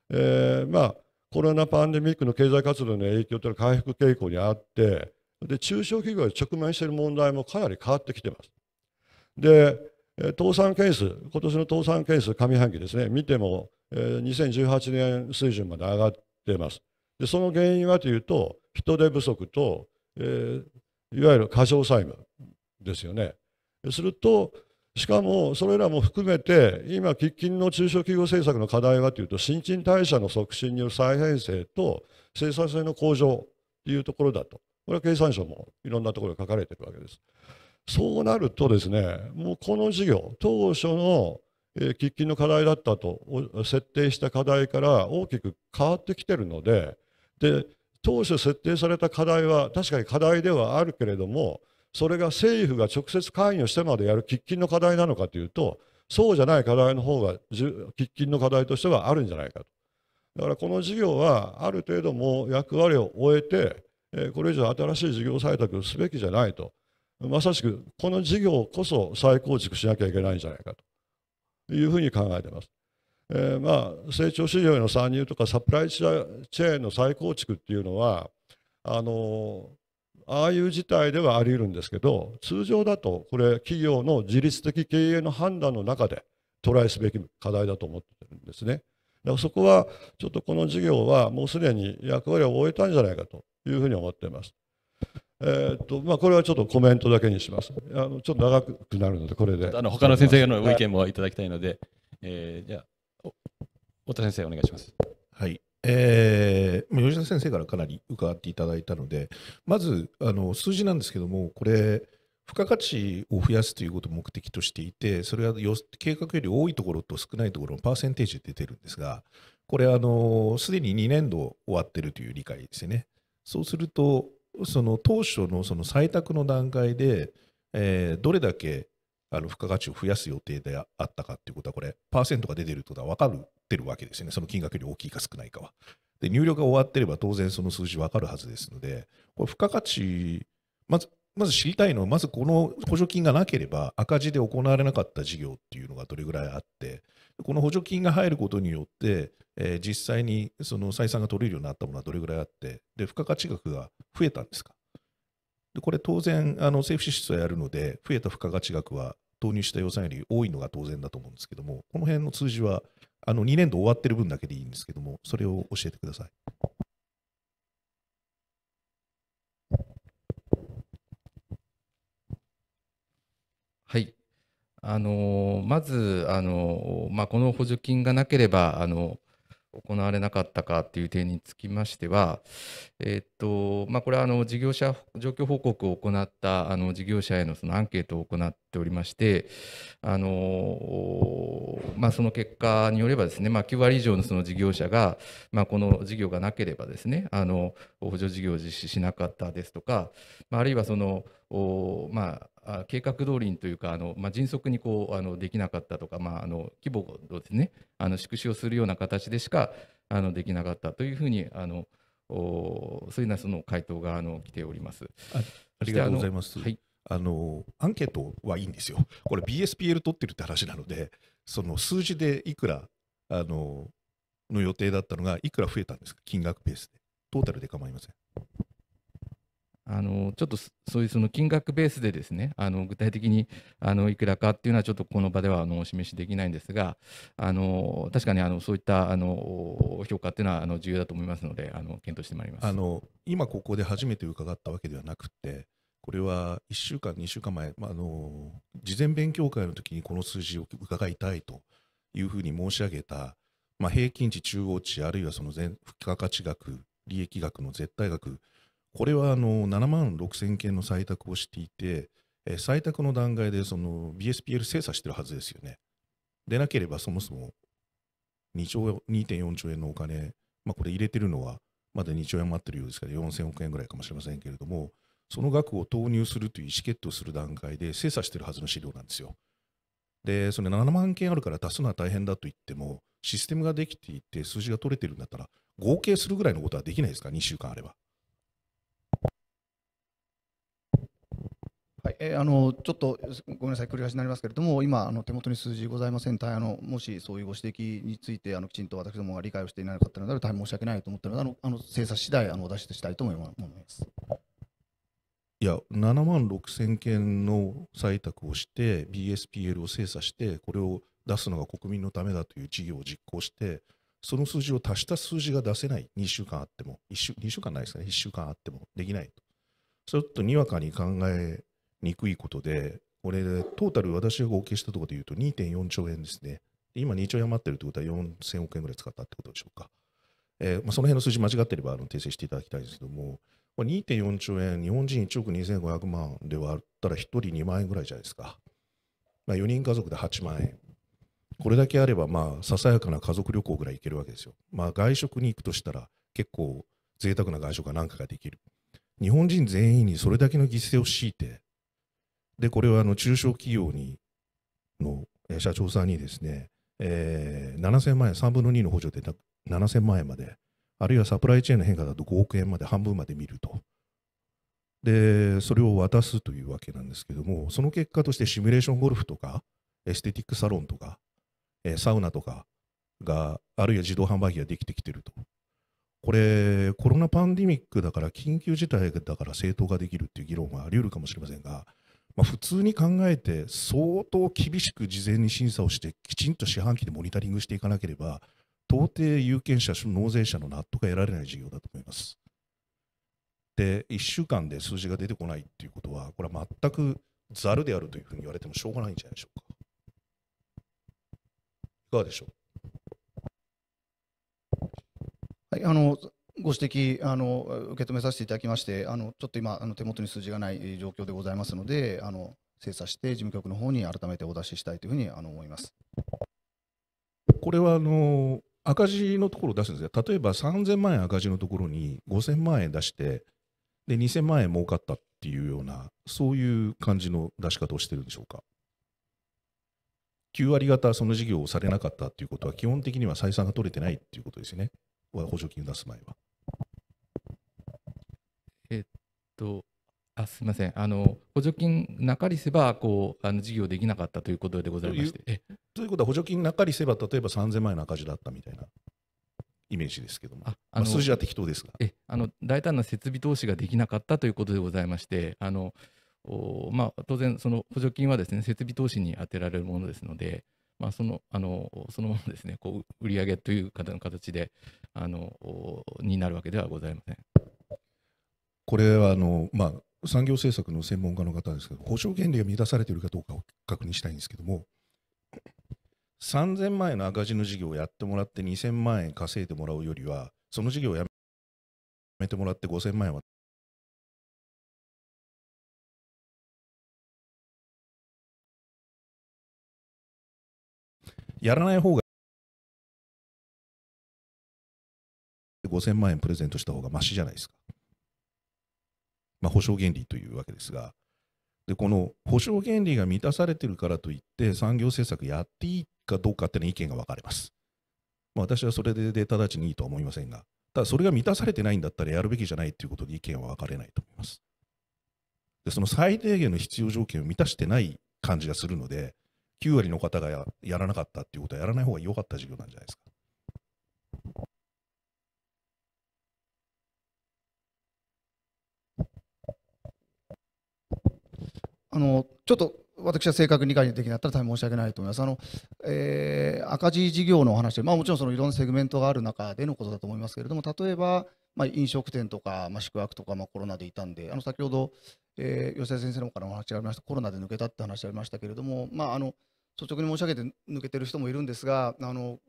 えー、まあ、コロナパンデミックの経済活動の影響というのは回復傾向にあってで中小企業が直面している問題もかなり変わってきてます。で倒産件数今年の倒産件数上半期ですね見ても、え2018年水準まで上がってます。でその原因はというと人手不足と、えー、いわゆる過剰債務ですよね。すると、しかもそれらも含めて、今、喫緊の中小企業政策の課題はというと、新陳代謝の促進による再編成と生産性の向上というところだと、これは経産省もいろんなところで書かれてるわけです。そうなるとですね、もうこの事業、当初の喫緊の課題だったと設定した課題から大きく変わってきてるので、で当初設定された課題は確かに課題ではあるけれどもそれが政府が直接関与してまでやる喫緊の課題なのかというとそうじゃない課題の方が喫緊の課題としてはあるんじゃないかとだからこの事業はある程度も役割を終えて、えこれ以上新しい事業採択をすべきじゃないとまさしくこの事業こそ再構築しなきゃいけないんじゃないかというふうに考えています。えー、まあ成長市場への参入とかサプライチェーンの再構築っていうのはあのああいう事態ではあり得るんですけど通常だとこれ企業の自律的経営の判断の中でトライすべき課題だと思ってるんですね。だからそこはちょっとこの事業はもうすでに役割を終えたんじゃないかというふうに思っています。えーとまあ、これはちょっとコメントだけにします。あのちょっと長くなるので、これで。あの他の先生のご意見もいただきたいので、はい、えー、じゃあ太田先生、お願いします。はいえー、吉田先生からかなり伺っていただいたので、まずあの数字なんですけども、これ、付加価値を増やすということを目的としていて、それは計画より多いところと少ないところのパーセンテージで出てるんですが、これ、すでに2年度終わってるという理解ですよね。そうすると、その当初のその採択の段階で、えー、どれだけあの付加価値を増やす予定であったかっていうことは、これ、パーセントが出てることは分かってるわけですよね、その金額より大きいか少ないかは。で、入力が終わってれば当然その数字分かるはずですので、これ、付加価値、まず、まず知りたいのは、まずこの補助金がなければ赤字で行われなかった事業っていうのがどれぐらいあって、この補助金が入ることによって、えー、実際にその採算が取れるようになったものはどれぐらいあって、で、付加価値額が増えたんですかでこれ当然あの政府支出はやるので増えた付加価値額は投入した予算より多いのが当然だと思うんですけどもこの辺の数字はあの2年度終わってる分だけでいいんですけどもそれを教えてください。はいあのまずあの、まあ、この補助金がなければあの行われなかったかっていう点につきましては、えっとまあ、これはあの事業者状況報告を行ったあの事業者へのそのアンケートを行っておりまして、あのまあ、その結果によればですね、まあ、9割以上のその事業者が、まあ、この事業がなければですねあの補助事業を実施しなかったですとか、まあ、あるいはそのまああ計画通りにというか、あのまあ、迅速にこうあのできなかったとか、まあ、あの規模をです、ね、あの縮小するような形でしかあのできなかったというふうに、あのおそういうようなその回答があの来ておりますあ。ありがとうございます。はい、あのアンケートはいいんですよ。これ BSPL 取ってるって話なので、その数字でいくらあのの予定だったのがいくら増えたんですか、金額ベースで。トータルで構いません。あのちょっとそういうその金額ベースでですねあの具体的にあのいくらかっていうのはちょっとこの場ではあのお示しできないんですがあの確かにあのそういったあの評価っていうのはあの重要だと思いますのであの検討してまいりますあの今ここで初めて伺ったわけではなくてこれは1週間2週間前、まあ、あの事前勉強会の時にこの数字を伺いたいというふうに申し上げた、まあ、平均値中央値あるいはその全付加価値額利益額の絶対額これはあの7万6000件の採択をしていて、えー、採択の段階でその BSPL 精査してるはずですよね。でなければそもそも2兆2.4兆円のお金、まあ、これ入れてるのはまだ2兆円余ってるようですから4000億円ぐらいかもしれませんけれども、その額を投入するという意思決定をする段階で精査してるはずの資料なんですよ。で、その7万件あるから足すのは大変だと言っても、システムができていて数字が取れてるんだったら、合計するぐらいのことはできないですか、2週間あれば。はい、えー、あのちょっとごめんなさい、繰り返しになりますけれども、今、あの手元に数字ございません、大変あのもしそういうご指摘についてあのきちんと私どもが理解をしていなかったので大変申し訳ないと思ったので、あのあの精査次第あのお出ししたいと思います。いや、7万6000件の採択をして、BSPL を精査して、これを出すのが国民のためだという事業を実行して、その数字を足した数字が出せない、2週間あっても、1週 ,2 週間ないですかね、1週間あってもできないと。ちょっとにわかに考えくいことで、これ、トータル私が合計したところで言うと2.4兆円ですね。今2兆円余ってるってことは4000億円ぐらい使ったってことでしょうか。えー、まあ、その辺の数字間違ってればあの訂正していただきたいんですけども、まあ、2.4兆円、日本人1億2500万で割ったら1人2万円ぐらいじゃないですか。まあ、4人家族で8万円。これだけあれば、まあ、ささやかな家族旅行ぐらい行けるわけですよ。まあ、外食に行くとしたら、結構贅沢な外食が何かができる。日本人全員にそれだけの犠牲を強いて、でこれはあの中小企業にの社長さんにですね、えー、7000万円、3分の2の補助で7000万円まで、あるいはサプライチェーンの変化だと5億円まで半分まで見ると。で、それを渡すというわけなんですけども、その結果としてシミュレーションゴルフとか、エステティックサロンとか、えサウナとかが、あるいは自動販売機ができてきてると。これ、コロナパンデミックだから、緊急事態だから正当化できるっていう議論があり得るかもしれませんが、まあ、普通に考えて相当厳しく事前に審査をしてきちんと四半期でモニタリングしていかなければ到底有権者、納税者の納得が得られない事業だと思います。で、1週間で数字が出てこないっていうことは、これは全くざるであるというふうに言われてもしょうがないんじゃないでしょうか。いかがでしょう。はい、あのご指摘あの、受け止めさせていただきまして、あのちょっと今、あの手元に数字がない状況でございますので、あの精査して、事務局の方に改めてお出ししたいというふうにあの思いますこれはあの赤字のところを出すんですが、例えば3000万円赤字のところに5000万円出して、で2000万円儲かったっていうような、そういう感じの出し方をしてるんでしょうか。9割方その事業をされなかったということは、基本的には採算が取れてないということですね、補助金を出す前は。えっと、あすみません、あの補助金なかりせばこうあの事業できなかったということでございまして。ということは、補助金なかりせば、例えば3000万円の赤字だったみたいなイメージですけども、ああの数字は適当ですがえあの大胆な設備投資ができなかったということでございまして、あのおまあ、当然、その補助金はですね設備投資に充てられるものですので、まあ、そのあのそのままですねこう売上という形であのになるわけではございません。これはあの、まあ、産業政策の専門家の方ですけど、保証原理が満たされているかどうかを確認したいんですけども、3000万円の赤字の事業をやってもらって、2000万円稼いでもらうよりは、その事業をやめてもらって5000万円はやらない方が5000万円プレゼントした方がましじゃないですか。まあ、保証原理というわけですがでこの保証原理が満たされてるからといって産業政策やっていいかどうかっていうのは意見が分かれます、まあ、私はそれで直ちにいいとは思いませんがただそれが満たされてないんだったらやるべきじゃないということで意見は分かれないと思いますでその最低限の必要条件を満たしてない感じがするので9割の方がやらなかったっていうことはやらない方が良かった事業なんじゃないですかあのちょっと私は正確に理解できなかったら大変申し訳ないと思います。あのえー、赤字事業のお話で、まあ、もちろんそのいろんなセグメントがある中でのことだと思いますけれども、例えば、まあ、飲食店とか、まあ、宿泊とか、まあ、コロナでいたんで、あの先ほど、えー、吉田先生の方からお話がありました、コロナで抜けたって話ありましたけれども、まあ、あの率直に申し上げて抜けてる人もいるんですが、あの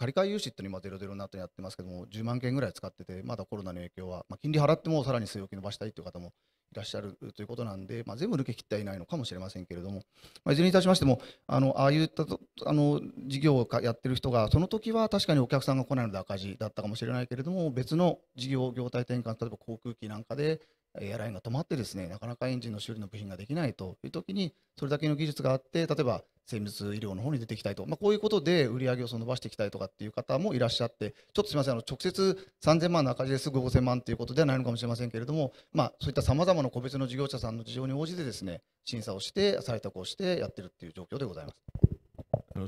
借換融資って今、ゼロゼロになってやってますけども、10万件ぐらい使ってて、まだコロナの影響は、まあ、金利払ってもさらに据え置き伸ばしたいという方もいらっしゃるということなんで、まあ、全部抜けきってはいないのかもしれませんけれども、まあ、いずれにいたしましても、あのああいったあの事業をやってる人が、その時は確かにお客さんが来ないので赤字だったかもしれないけれども、別の事業、業態転換、例えば航空機なんかで、エアラインが止まってですね、なかなかエンジンの修理の部品ができないというときに、それだけの技術があって、例えば精密医療の方に出ていきたいと、まあ、こういうことで売り上げを伸ばしていきたいとかっていう方もいらっしゃって、ちょっとすみません、あの直接3000万の赤字ですぐ5000万ということではないのかもしれませんけれども、まあ、そういったさまざまな個別の事業者さんの事情に応じてですね、審査をして、採択をしてやってるっていう状況でございます。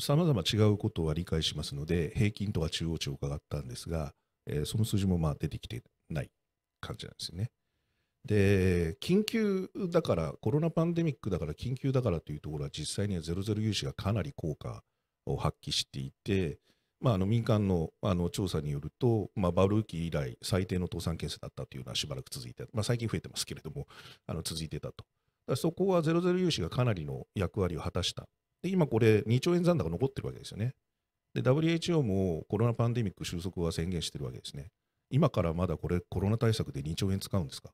さまざま違うことは理解しますので、平均とか中央値を伺ったんですが、えー、その数字もまあ出てきてない感じなんですよね。で緊急だからコロナパンデミックだから緊急だからというところは実際にはゼロゼロ融資がかなり効果を発揮していて、まあ、あの民間のあの調査によると、まあ、バブル期以来最低の倒産件数だったというのはしばらく続いて、まあ、最近増えてますけれどもあの続いてたとそこはゼロゼロ融資がかなりの役割を果たしたで今これ2兆円残高残ってるわけですよねで WHO もコロナパンデミック収束は宣言してるわけですね今からまだこれコロナ対策で2兆円使うんですか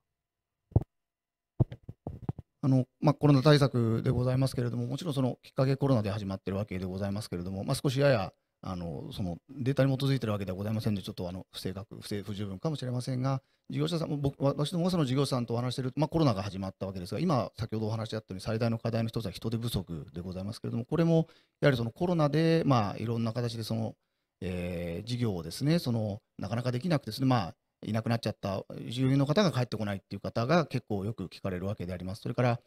あのまあ、コロナ対策でございますけれども、もちろんそのきっかけコロナで始まってるわけでございますけれども、まあ、少しややあのそのデータに基づいてるわけではございませんので、ちょっとあの不正確、不正不十分かもしれませんが、事業者さんも僕、私どもがその事業者さんとお話している、まあ、コロナが始まったわけですが、今、先ほどお話しあったように、最大の課題の一つは人手不足でございますけれども、これもやはりそのコロナで、まあ、いろんな形でその、えー、事業をですねそのなかなかできなくてですね、まあ、いなくなっちゃった住民の方が帰ってこないっていう方が結構よく聞かれるわけであります。それから、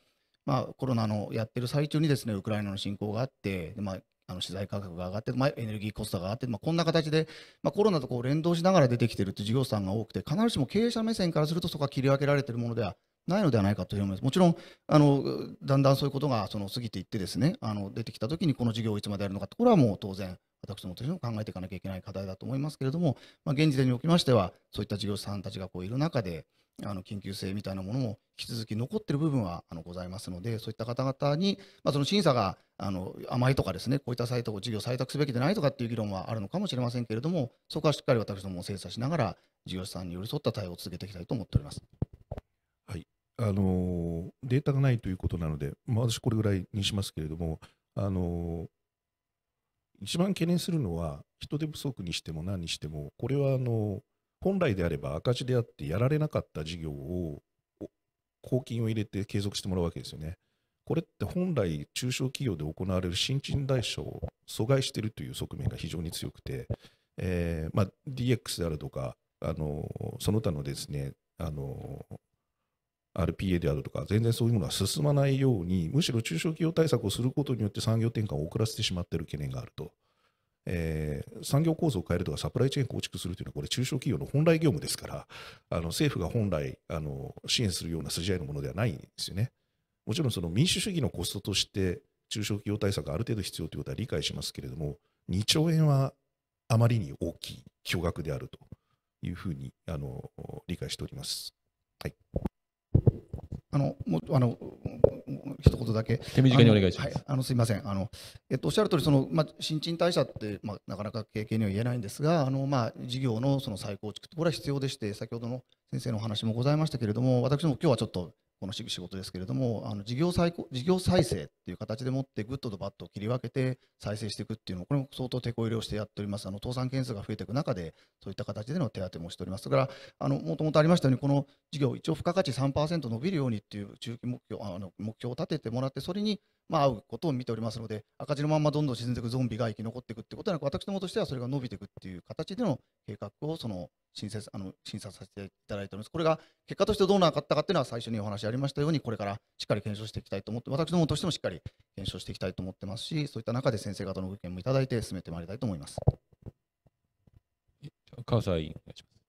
まあ、コロナのやってる最中にですねウクライナの侵攻があって、でまあ、あの資材価格が上がって、まあ、エネルギーコストが上がって、まあ、こんな形で、まあ、コロナとこう連動しながら出てきてるって事業さんが多くて必ずしも経営者目線からするとそこは切り分けられてるものではないのではないかというふうに思います。もちろんあのだんだんそういうことがその過ぎていってですねあの出てきたときにこの事業をいつまでやるのかってこれはもう当然私もとしても考えていかなきゃいけない課題だと思いますけれども、まあ、現時点におきましてはそういった事業者さんたちがこういる中であの緊急性みたいなものも引き続き残っている部分はあのございますのでそういった方々に、まあ、その審査があの甘いとかですねこういったサイトを事業採択すべきでないとかっていう議論はあるのかもしれませんけれどもそこはしっかり私どもも精査しながら事業者さんに寄り添った対応を続けていきたいと思っております。はいあのデータがないということなので、まあ、私、これぐらいにしますけれども、あの一番懸念するのは、人手不足にしても何にしても、これはあの本来であれば赤字であってやられなかった事業を、公金を入れて継続してもらうわけですよね。これって本来、中小企業で行われる新陳代謝を阻害しているという側面が非常に強くて、えーまあ、DX であるとか、あのその他のですねあの RPA であるとか、全然そういうものは進まないように、むしろ中小企業対策をすることによって産業転換を遅らせてしまっている懸念があると。えー、産業構造を変えるとかサプライチェーン構築するというのはこれ中小企業の本来業務ですからあの政府が本来あの支援するような筋合いのものではないんですよね。もちろんその民主主義のコストとして中小企業対策がある程度必要ということは理解しますけれども2兆円はあまりに大きい巨額であるというふうにあの理解しております。はいあの、もあの、一言だけ。手短にお願いします。あの、はい、あのすみません。あの、えっと、おっしゃる通り、その、まあ、新陳代謝って、まあ、なかなか経験には言えないんですが、あの、まあ、事業のその再構築これは必要でして、先ほどの先生のお話もございましたけれども、私も今日はちょっとこの仕事ですけれどもあの事業再事業再生っていう形でもってグッドとバッドを切り分けて再生していくっていうのをこれも相当手こ入れをしてやっておりますあの倒産件数が増えていく中でそういった形での手当もしておりますそれからもともとありましたようにこの事業一応付加価値3%伸びるようにっていう中期目標あの目標を立ててもらってそれにまあ、会うことを見ておりますので、赤字のままどんどん沈んでいくゾンビが生き残っていくってことなく、私どもとしてはそれが伸びていくっていう形での計画をその審査あの審査させていただいております。これが結果としてどうなかったかっていうのは最初にお話ありましたように、これからしっかり検証していきたいと思って、私どもとしてもしっかり検証していきたいと思ってますし、そういった中で先生方のご意見もいただいて進めてまいりたいと思います。川沢委員お願いします。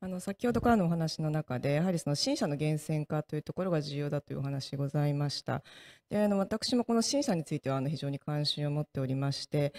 あの先ほどからのお話の中でやはりその審査の厳選化というところが重要だというお話ございましたであの私もこの審査についてはあの非常に関心を持っておりまして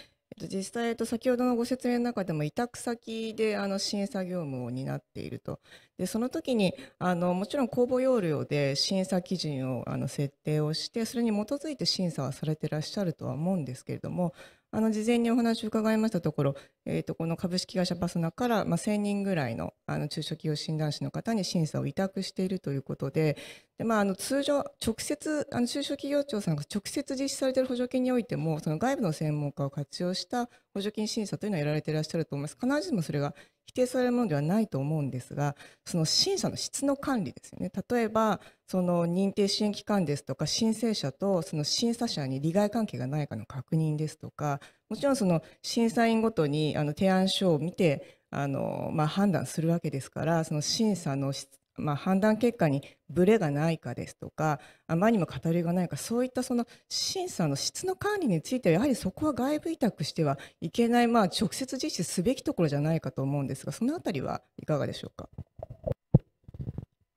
実際、と、先ほどのご説明の中でも委託先であの審査業務を担っているとでその時にあのもちろん公募要領で審査基準をあの設定をしてそれに基づいて審査はされていらっしゃるとは思うんですけれどもあの事前にお話を伺いましたところ、えー、とこの株式会社パスナから、まあ、1000人ぐらいのあの中小企業診断士の方に審査を委託しているということでで、まあ、あの通常直接あの中小企業庁さんが直接実施されている補助金においてもその外部の専門家を活用した補助金審査というのはやられていらっしゃると思います必ずしもそれが否定されるものではないと思うんですがその審査の質の管理ですよね例えばその認定支援機関ですとか申請者とその審査者に利害関係がないかの確認ですとかもちろんその審査員ごとにあの提案書を見てあの、まあ、判断するわけですからその審査の質まあ、判断結果にブレがないかですとかあまりにも語りがないかそういったその審査の質の管理についてはやはりそこは外部委託してはいけない、まあ、直接実施すべきところじゃないかと思うんですがそのあたりはいかがでしょうか。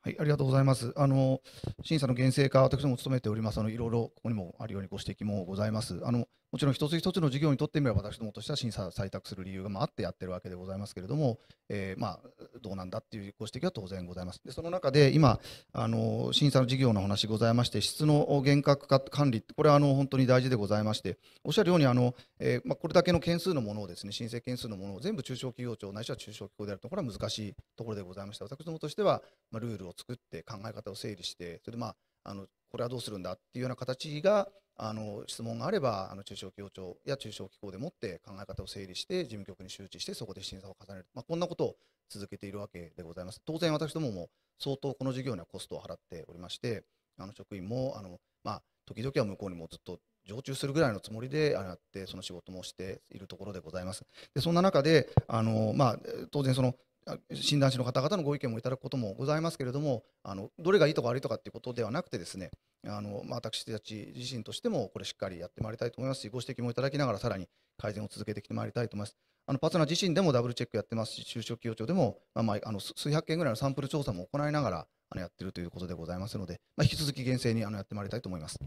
はい、ありがとうございます。あの審査の厳正化、私も務めております。あのいろいろここにもあるようにご指摘もございます。あのもちろん一つ一つの事業にとってみれば私どもとしては審査採択する理由があってやってるわけでございますけれども、えー、まあどうなんだっていうご指摘は当然ございます。でその中で今あの審査の事業の話ございまして質の厳格化管理これはあの本当に大事でございましておっしゃるようにあの、えー、まあ、これだけの件数のものをですね申請件数のものを全部中小企業庁ないしは中小企業であるところは難しいところでございました私どもとしては、まあ、ルールを作って考え方を整理してそれでまああのこれはどうするんだっていうような形があの質問があればあの中小企業庁や中小機構でもって考え方を整理して事務局に周知してそこで審査を重ねる、まあ、こんなことを続けているわけでございます当然私どもも相当この事業にはコストを払っておりましてあの職員もあの、まあ、時々は向こうにもずっと常駐するぐらいのつもりであってその仕事もしているところでございますでそんな中であの、まあ、当然その診断士の方々のご意見もいただくこともございますけれども、あのどれがいいとか悪いとかっていうことではなくてですね、あのまあ、私たち自身としてもこれしっかりやってまいりたいと思いますし、ご指摘もいただきながらさらに改善を続けてきてまいりたいと思います。あのパツナ自身でもダブルチェックやってますし、中小企業庁でも、まあ、まあ、あの数百件ぐらいのサンプル調査も行いながらあのやってるということでございますので、まあ、引き続き厳正にあのやってまいりたいと思います。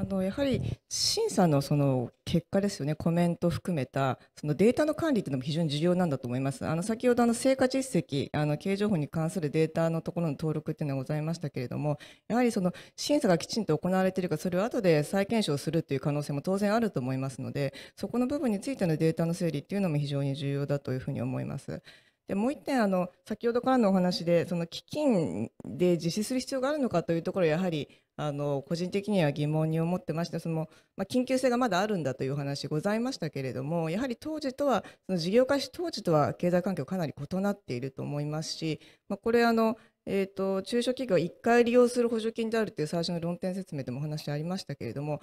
あのやはり審査のその結果ですよね、コメント含めたそのデータの管理というのも非常に重要なんだと思います。あの先ほどあの成果実績、あの経営情報に関するデータのところの登録というのがございましたけれども、やはりその審査がきちんと行われているか、それを後で再検証するという可能性も当然あると思いますので、そこの部分についてのデータの整理というのも非常に重要だというふうに思います。でもう1点あの、先ほどからのお話で、その基金で実施する必要があるのかというところやはりあの個人的には疑問に思ってましたその、まあ、緊急性がまだあるんだというお話ございましたけれどもやはり当時とはその事業開始当時とは経済環境かなり異なっていると思いますし、まあ、これあの、えーと、中小企業1回利用する補助金であるという最初の論点説明でもお話ありましたけれども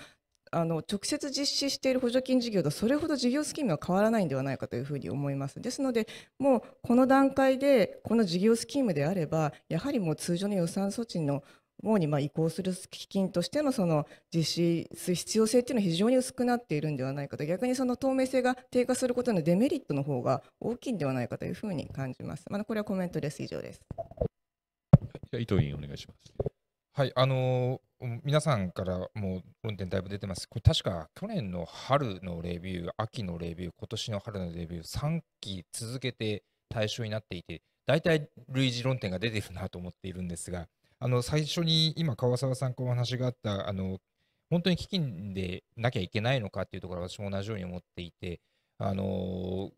あの直接実施している補助金事業とそれほど事業スキームは変わらないんではないかというふうに思います。ですので、もうこの段階でこの事業スキームであれば、やはりもう通常の予算措置の方にまあ移行する基金としてのその実施する必要性というのは非常に薄くなっているんではないかと逆にその透明性が低下することのデメリットの方が大きいんではないかというふうに感じます。まあ、これはコメントです以上です。伊藤委員お願いします。はいあのー、皆さんからもう論点だいぶ出てます、これ確か去年の春のレビュー、秋のレビュー、今年の春のレビュー、3期続けて対象になっていて、大体類似論点が出てるなと思っているんですが、あの最初に今、川沢さんからお話があったあの、本当に基金でなきゃいけないのかっていうところは私も同じように思っていて、あの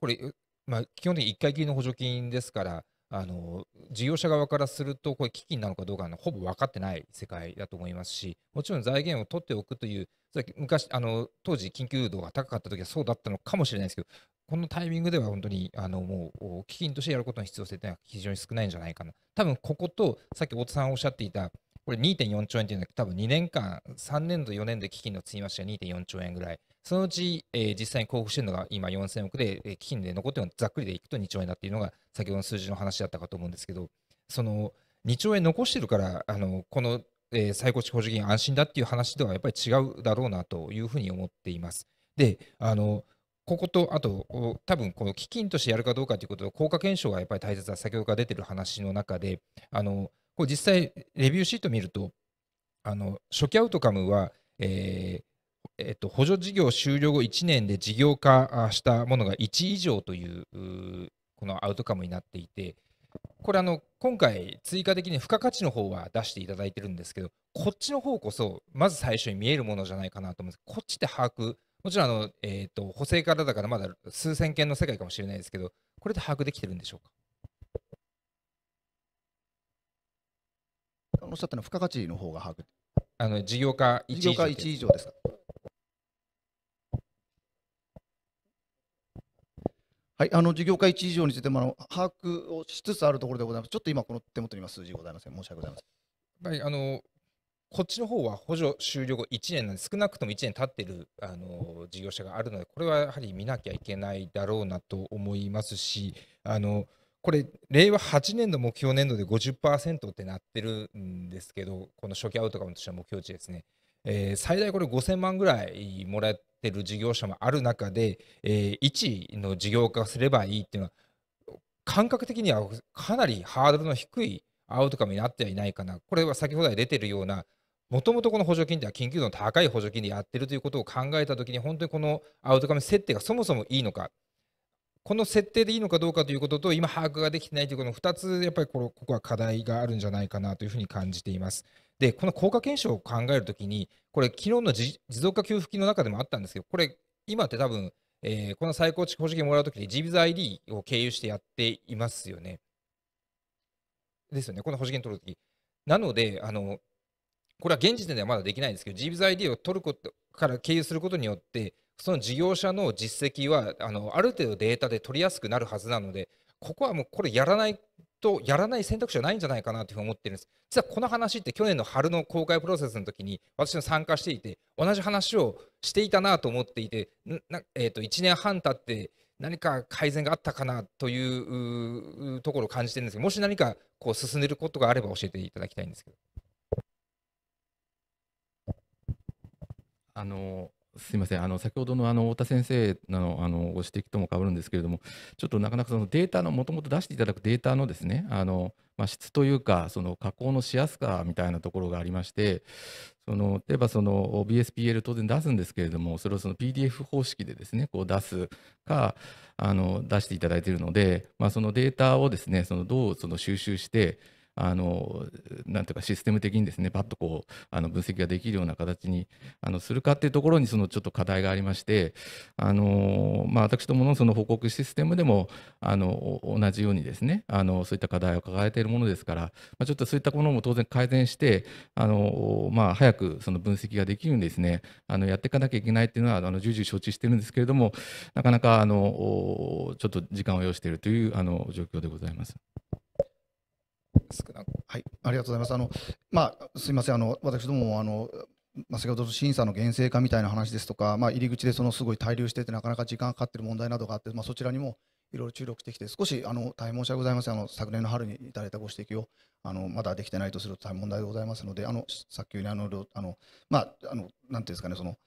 これ、まあ、基本的に1回きりの補助金ですから、あの事業者側からすると、これ、基金なのかどうかのほぼ分かってない世界だと思いますし、もちろん財源を取っておくという、昔あの当時、緊急度が高かった時はそうだったのかもしれないですけど、このタイミングでは本当にあのもう基金としてやることの必要性というのは非常に少ないんじゃないかな。多分ここと、さっき太田さんおっしゃっていた、これ2.4兆円というのは、多分2年間、3年度、4年で基金の積み増しが2.4兆円ぐらい、そのうち、えー、実際に交付しているのが今4000億で、えー、基金で残っているのはざっくりでいくと2兆円だっていうのが、先ほどの数字の話だったかと思うんですけど、その2兆円残してるから、あのこの、えー、最高値補助金安心だっていう話ではやっぱり違うだろうなというふうに思っています。であのここと、あと、多分この基金としてやるかどうかということと、効果検証がやっぱり大切だ、先ほどから出てる話の中で、あのこれ実際、レビューシート見ると、あの初期アウトカムは、えーえっと、補助事業終了後1年で事業化したものが1以上というこのアウトカムになっていて、これあの、今回、追加的に付加価値の方は出していただいてるんですけど、こっちの方こそ、まず最初に見えるものじゃないかなと思うんですこっちで把握もちろんあの、えーと、補正からだからまだ数千件の世界かもしれないですけど、これで把握できてるんでしょうか。おっしゃったのは付加価値の方が把握あの事業化1以上事業化1以上ですか。はい、あの事業化1以上についてもあの把握をしつつあるところでございます。ちょっと今、この手元に今、数字ございません。申し訳ございません。はい、あのこっちの方は補助終了後1年なんで、少なくとも1年経ってるあの事業者があるので、これはやはり見なきゃいけないだろうなと思いますし、あのこれ、令和8年度目標年度で50%ってなってるんですけど、この初期アウトカムとしては目標値ですね。えー、最大これ5000万ぐらいもらってる事業者もある中で、えー、1の事業化すればいいっていうのは、感覚的にはかなりハードルの低いアウトカムになってはいないかな、これは先ほど出てるようなもともとこの補助金では緊急度の高い補助金でやってるということを考えたときに、本当にこのアウトカム設定がそもそもいいのか、この設定でいいのかどうかということと、今、把握ができてないというこの2つ、やっぱりこここは課題があるんじゃないかなというふうに感じています。で、この効果検証を考えるときに、これ、昨日の持続化給付金の中でもあったんですけど、これ、今って多分、えー、この再構築補助金をもらうときに、ビザ i d を経由してやっていますよね。ですよね、この補助金取るとき。なので、あのこれは現時点ではまだできないんですけど、GBizID を取ることから経由することによって、その事業者の実績はあのある程度データで取りやすくなるはずなので、ここはもうこれやらないと、やらない選択肢はないんじゃないかなというふうに思ってるんです。実はこの話って去年の春の公開プロセスの時に私も参加していて、同じ話をしていたなと思っていて、えー、と1年半経って、何か改善があったかなというところを感じてるんですけど、もし何かこう進んでることがあれば教えていただきたいんですけど。あのすみませんあの先ほどのあの太田先生のあのご指摘ともかぶるんですけれども、ちょっとなかなかそのデータの、もともと出していただくデータのですねあの、まあ、質というか、その加工のしやすさみたいなところがありまして、その例えばその BSPL 当然出すんですけれども、それをその PDF 方式でですねこう出すかあの、出していただいているので、まあ、そのデータをですねそのどうその収集して、あのなんていうかシステム的にですねパッとこうあの分析ができるような形にあのするかっていうところにそのちょっと課題がありましてあの、まあ、私どものその報告システムでもあの同じようにですねあのそういった課題を抱えているものですから、まあ、ちょっとそういったものも当然改善してあの、まあ、早くその分析ができるようにですねあのやっていかなきゃいけないっていうのはあの重々承知してるんですけれどもなかなかあのちょっと時間を要しているというあの状況でございます。少なくはい、ありがとうございます。あのまあ、すみませんあの私どもあのまあ、先ほど審査の厳正化みたいな話ですとか、まあ、入り口でそのすごい滞留しててなかなか時間がかかってる問題などがあって、まあ、そちらにもいろいろ注力してきて少しあの大変申し訳ございませんあの昨年の春にいただいたご指摘をあのまだできてないとすると大変問題でございますのであの早急にあのあのまああのなんていうんですかねその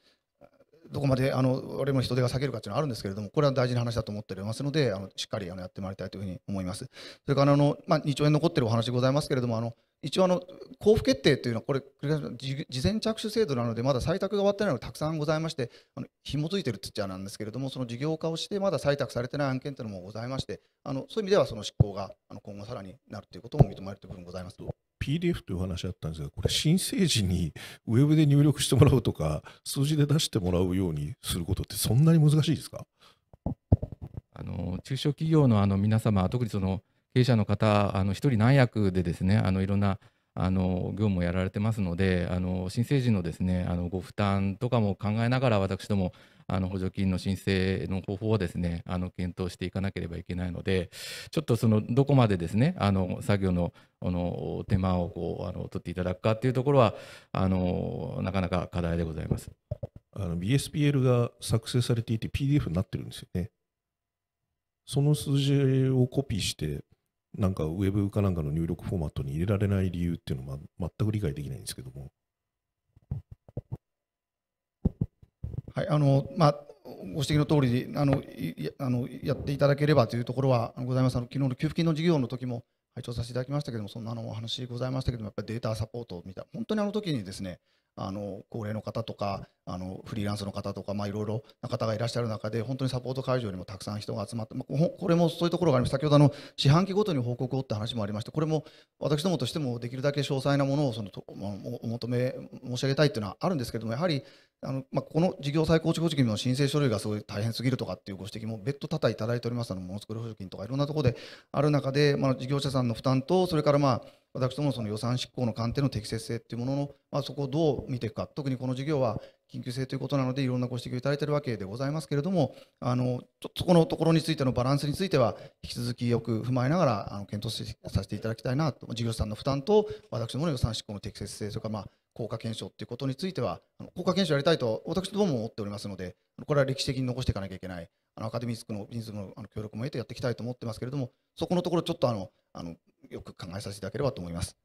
どこまであの我々も人手が下けるかというのはあるんですけれども、これは大事な話だと思っておりますので、あのしっかりあのやってまいりたいというふうに思います。それからあの、まあ、2兆円残っているお話ございますけれども、あの一応あの、交付決定というのは、これ、事前着手制度なので、まだ採択が終わってないのがたくさんございまして、あの紐づいているとっちゃなんですけれども、その事業化をして、まだ採択されてない案件というのもございまして、あのそういう意味では、その執行があの今後さらになるということも認められている部分ございます。PDF という話だったんですが、これ、新生児にウェブで入力してもらうとか、数字で出してもらうようにすることって、そんなに難しいですかあの中小企業のあの皆様、特にその経営者の方、あの1人何役でですね、あのいろんなあの業務をやられてますので、あの新成人のですねあのご負担とかも考えながら、私ども、あの補助金の申請の方法をですねあの検討していかなければいけないので、ちょっとそのどこまでですねあの作業のあの手間をこうあの取っていただくかというところはあの、なかなか課題でございます。BSPL が作成されていて PDF になってるんですよね。その数字をコピーして、なんかウェブかなんかの入力フォーマットに入れられない理由っていうのは全く理解できないんですけども。はいあのまあ、ご指摘の通りあのあのやっていただければというところはございますあの昨日の給付金の事業の時も拝聴させていただきましたけれどもそんなのお話ございましたけれどもやっぱりデータサポートみたいな本当にあの時にですねあの高齢の方とかあのフリーランスの方とかいろいろな方がいらっしゃる中で本当にサポート会場にもたくさん人が集まって、まあ、これもそういうところがあります先ほどあの四半期ごとに報告をって話もありましてこれも私どもとしてもできるだけ詳細なものをそのお求め申し上げたいというのはあるんですけれどもやはりあのまあ、この事業再構築補助金の申請書類がすごい大変すぎるとかっていうご指摘も別途多々いただいておりますのものづくり補助金とかいろんなところである中で、まあ、事業者さんの負担とそれからまあ私どものその予算執行の観点の適切性っていうものの、まあ、そこをどう見ていくか特にこの事業は緊急性ということなのでいろんなご指摘をいただいているわけでございますけれどもあのちょっとこのところについてのバランスについては引き続きよく踏まえながらあの検討させていただきたいなと事業者さんの負担と私どもの予算執行の適切性とか、まあ、効果検証ということについては効果検証やりたいと私どもも思っておりますのでこれは歴史的に残していかなきゃいけないあのアカデミックの人数のあの協力も得てやっていきたいと思ってますけれどもそこのところちょっとあのあのよく考えさせていただければと思います。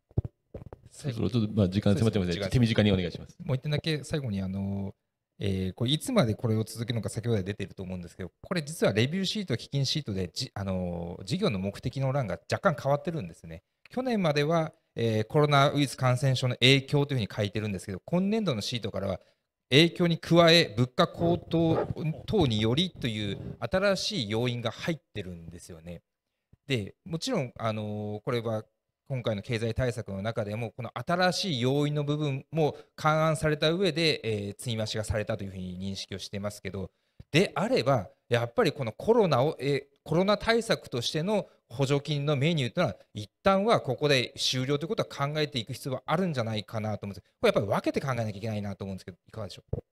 そろそろちょっとまあ時間迫ってますので手短にお願いします。もう一点だけ最後にあのえー、これいつまでこれを続けるのか先ほど出てると思うんですけどこれ実はレビューシート基金シートでじ、あの事業の目的の欄が若干変わってるんですね去年までは、えー、コロナウイルス感染症の影響というふうに書いてるんですけど今年度のシートからは影響に加え物価高騰等によりという新しい要因が入ってるんですよねでもちろん、あのこれは今回の経済対策の中でもこの新しい要因の部分も勘案された上で、えー、積み増しがされたというふうに認識をしてますけどであればやっぱりこのコロナを、えー、コロナ対策としての補助金のメニューというのは一旦はここで終了ということは考えていく必要はあるんじゃないかなと思うんですこれやっぱり分けて考えなきゃいけないなと思うんですけどいかがでしょう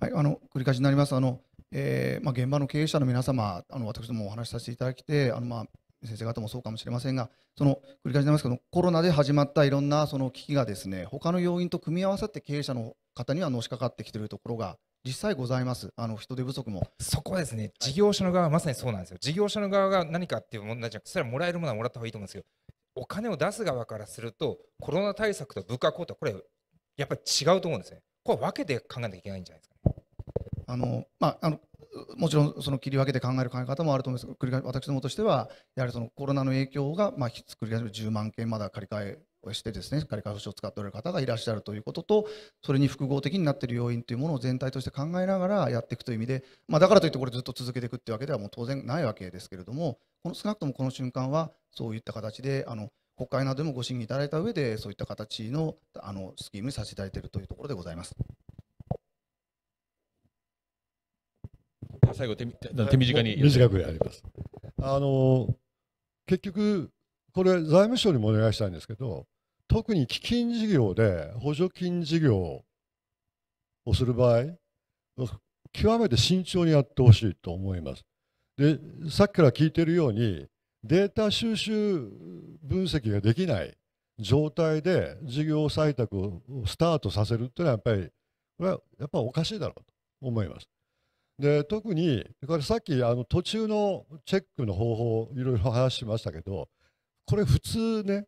はい、あの繰り返しになりますあの、えーまあ、現場の経営者の皆様あの私どもお話しさせていただきてあの、まあ、先生方もそうかもしれませんがその繰り返しになりますけどコロナで始まったいろんなその危機がですね他の要因と組み合わさって経営者の方にはのしかかってきているところが実際ございます、あの人手不足も。そこはですね、事業者の側はまさにそうなんですよ。事業者の側が何かっていう問題じゃなくて、それはもらえるものはもらった方がいいと思うんですけど、お金を出す側からすると、コロナ対策と物価高騰、これ、やっぱり違うと思うんですね。これは分けて考えなきゃいけないんじゃないですかね。あのまあ、あのもちろんその切り分けて考える考え方もあると思いますが私どもとしてはやはりそのコロナの影響が、まあ、繰り返し10万件まだ借り換えをしてですね借り換え保証を使っておられる方がいらっしゃるということとそれに複合的になっている要因というものを全体として考えながらやっていくという意味で、まあ、だからといってこれずっと続けていくというわけではもう当然ないわけですけれどもこの少なくともこの瞬間はそういった形であの国会などでもご審議いただいた上でそういった形のあのスキームにさせていただいているというところでございます。最後手手短に、はい、短くやります。あの結局これ財務省にもお願いしたいんですけど特に基金事業で補助金事業をする場合極めて慎重にやってほしいと思います。でさっきから聞いているようにデータ収集分析ができない状態で事業採択をスタートさせるっていうのはやっぱりこれはやっぱおかしいだろうと思います。で特にからさっきあの途中のチェックの方法いろいろ話しましたけどこれ普通ね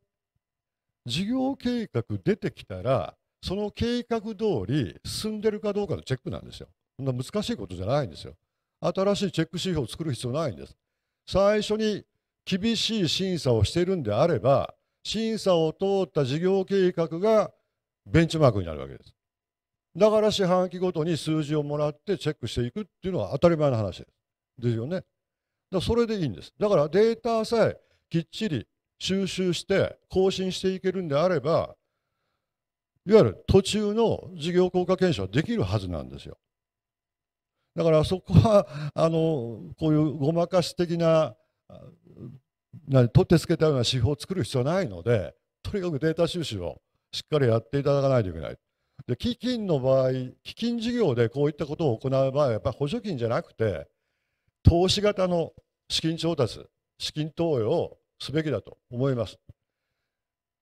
事業計画出てきたらその計画通り進んでるかどうかのチェックなんですよ。そんな難しいことじゃないんですよ。新しいチェック指標を作る必要ないんです。最初に厳しい審査をしているんであれば審査を通った事業計画がベンチマークになるわけです。だから四半期ごとに数字をもらってチェックしていくっていうのは当たり前の話ですですよね。だそれでいいんです。だからデータさえきっちり収集して更新していけるんであれば、いわゆる途中の事業効果検証はできるはずなんですよ。だからそこは、あの、こういうごまかし的な、な取ってつけたような手法を作る必要はないので、とにかくデータ収集をしっかりやっていただかないといけない。で基金の場合基金事業でこういったことを行う場合はやっぱり補助金じゃなくて投資型の資金調達資金投与をすべきだと思います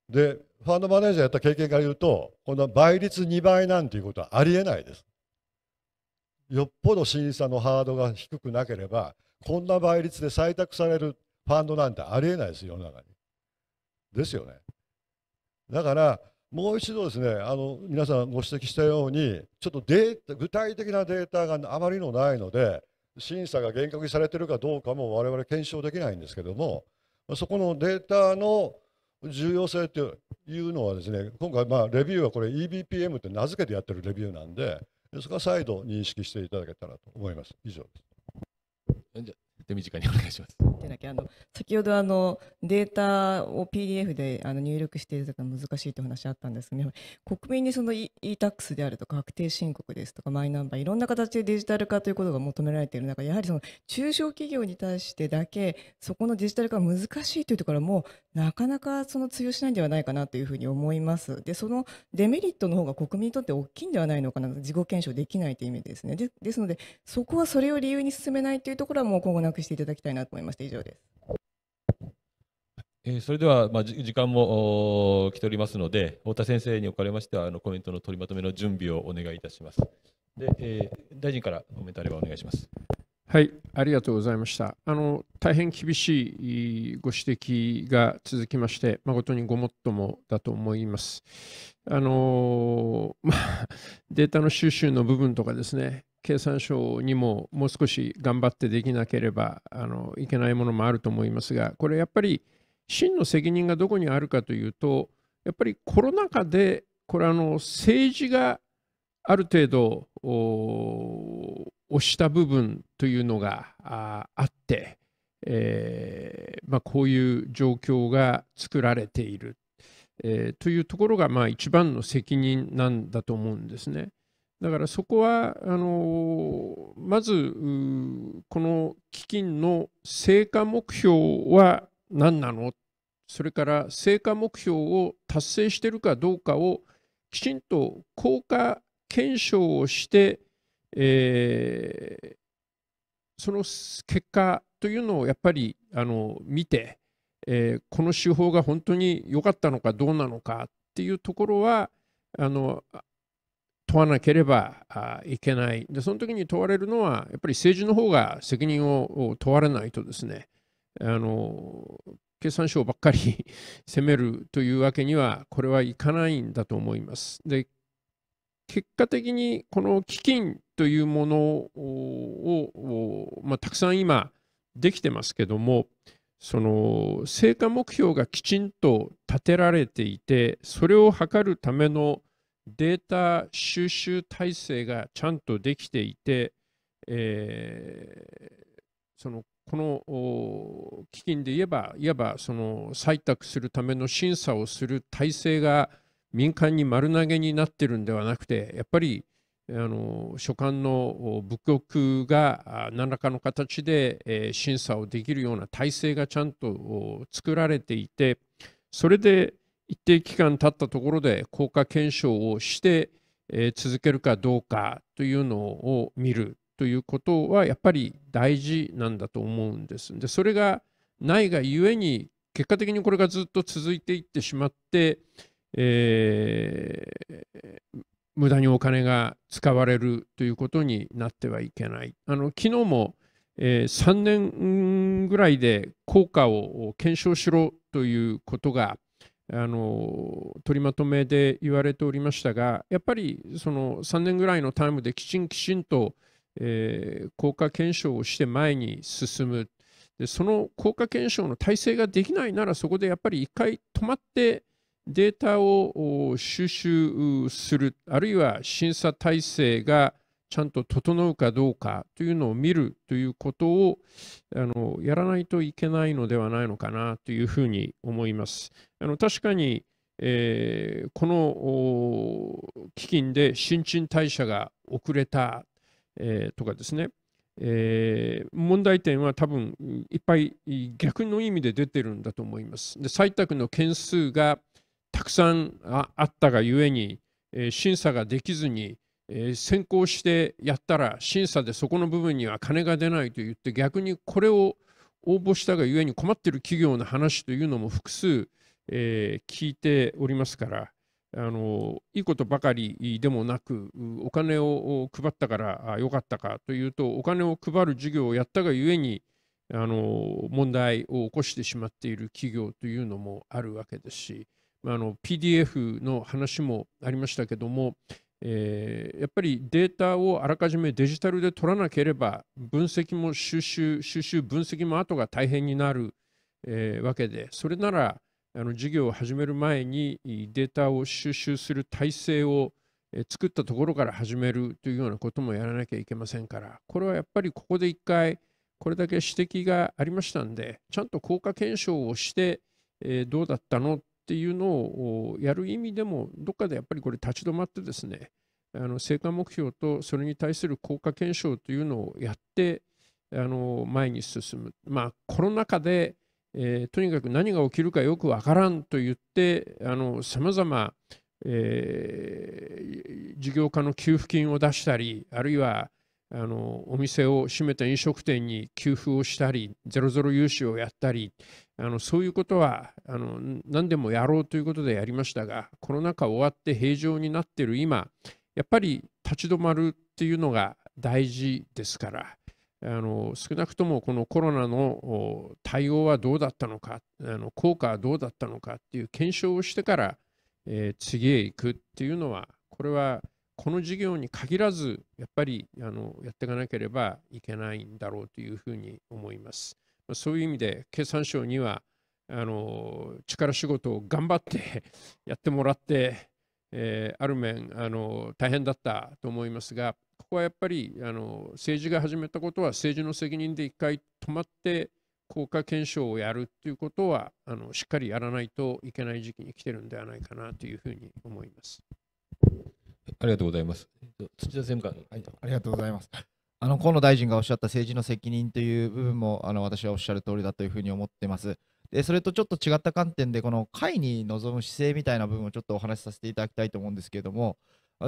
でファンドマネージャーやった経験から言うとこの倍率2倍なんていうことはありえないですよっぽど審査のハードが低くなければこんな倍率で採択されるファンドなんてありえないです世の中にですよねだからもう一度ですねあの皆さんご指摘したようにちょっとデータ具体的なデータがあまりのないので審査が厳格にされているかどうかも我々検証できないんですけどもそこのデータの重要性というのはですね今回まあレビューはこれ EBPM って名付けてやってるレビューなんでそこは再度認識していただけたらと思います。以上です。手短にお願いします。あの先ほどあのデータを PDF であの入力しているとか難しいという話あったんですけど、ね、国民にその e-tax であるとか確定申告ですとかマイナンバーいろんな形でデジタル化ということが求められている中やはりその中小企業に対してだけそこのデジタル化が難しいというところはもなかなかその通用しないんではないかなというふうに思います。でそのデメリットの方が国民にとって大きいんではないのかな自己検証できないという意味ですね。でですのでそこはそれを理由に進めないというところはもう今後なくしていただきたいなと思いまして以上です。えー、それでは、まあ、時間も来ておりますので太田先生におかれましてはあのコメントの取りまとめの準備をお願いいたします。でえー、大臣からコメントあればお願いします。はい、ありがとうございました。あの大変厳しいご指摘が続きまして、誠にごもっともだと思います。あの まあ、データの収集の部分とかですね、経産省にももう少し頑張ってできなければあのいけないものもあると思いますが、これやっぱり真の責任がどこにあるかというと、やっぱりコロナ禍で、これあの政治がある程度押した部分というのがあって、えーまあ、こういう状況が作られている、えー、というところが、まあ、一番の責任なんだと思うんですね。だからそこはあのまずこの基金の成果目標は何なのそれから成果目標を達成しているかどうかをきちんと効果検証をして、えー、その結果というのをやっぱりあの見て、えー、この手法が本当に良かったのかどうなのかっていうところはあの問わなければいけない。で、その時に問われるのは、やっぱり政治の方が責任を問われないとですね、あの、経産省ばっかり責めるというわけには、これはいかないんだと思います。で、結果的にこの基金というものを、まあ、たくさん今できてますけども、その成果目標がきちんと立てられていて、それを図るためのデータ収集体制がちゃんとできていて、えー、そのこの基金で言えば、いわばその採択するための審査をする体制が民間に丸投げになっているんではなくて、やっぱりあの所管の部局が何らかの形で、審査をできるような体制がちゃんと作られていて、それで、一定期間経ったところで効果検証をして、えー、続けるかどうかというのを見るということはやっぱり大事なんだと思うんです。でそれがないがゆえに結果的にこれがずっと続いていってしまって、えー、無駄にお金が使われるということになってはいけない。あの昨日も、えー、3年ぐらいで効果を検証しろということがあの取りまとめで言われておりましたが、やっぱりその3年ぐらいのタイムできちんきちんと、えー、効果検証をして前に進むで、その効果検証の体制ができないなら、そこでやっぱり1回止まって、データを収集する、あるいは審査体制がちゃんと整うかどうかというのを見るということをあのやらないといけないのではないのかなというふうに思います。あの確かに、えー、この基金で新陳代謝が遅れた、えー、とかですね、えー、問題点は多分いっぱい逆の意味で出てるんだと思います。で採択の件数がたくさんあったがゆえに、えー、審査ができずに、え先行してやったら審査でそこの部分には金が出ないと言って逆にこれを応募したがゆえに困っている企業の話というのも複数、え聞いておりますからあのいいことばかりでもなくお金を配ったからよかったかというとお金を配る事業をやったがゆえにあの問題を起こしてしまっている企業というのもあるわけですしあの PDF の話もありましたけどもえー、やっぱりデータをあらかじめデジタルで取らなければ分析も収集収集分析も後が大変になる、えー、わけでそれならあの事業を始める前にデータを収集する体制を作ったところから始めるというようなこともやらなきゃいけませんからこれはやっぱりここで一回これだけ指摘がありましたんでちゃんと効果検証をして、えー、どうだったのっていうのをやる意味でも、どっかでやっぱりこれ立ち止まってですね、あの成果目標とそれに対する効果検証というのをやって、あの前に進む。まあ、コロナ禍で、えー、とにかく何が起きるかよくわからんと言って、さまざま、え事業家の給付金を出したり、あるいはあのお店を閉めた飲食店に給付をしたり、ゼロゼロ融資をやったり、あのそういうことはあの何でもやろうということでやりましたが、コロナ禍終わって平常になっている今、やっぱり立ち止まるっていうのが大事ですから。あの少なくともこのコロナの対応はどうだったのかあの効果はどうだったのかっていう検証をしてから、えー、次へ行くっていうのはこれはこの事業に限らず、やっぱりあのやっていかなければいけないんだろうというふうに思います。そういう意味で、経産省には、あの力仕事を頑張って やってもらって、えー、ある面あの大変だったと思いますが、ここはやっぱりあの政治が始めたことは政治の責任で一回止まって効果検証をやるということはあのしっかりやらないといけない時期に来てるんではないかなというふうに思います。ありがとうございます。土田政務官、はい、ありがとうございます。あの河野大臣がおっしゃった政治の責任という部分もあの私はおっしゃる通りだというふうに思ってます。でそれとちょっと違った観点で、この会に臨む姿勢みたいな部分をちょっとお話しさせていただきたいと思うんですけれども、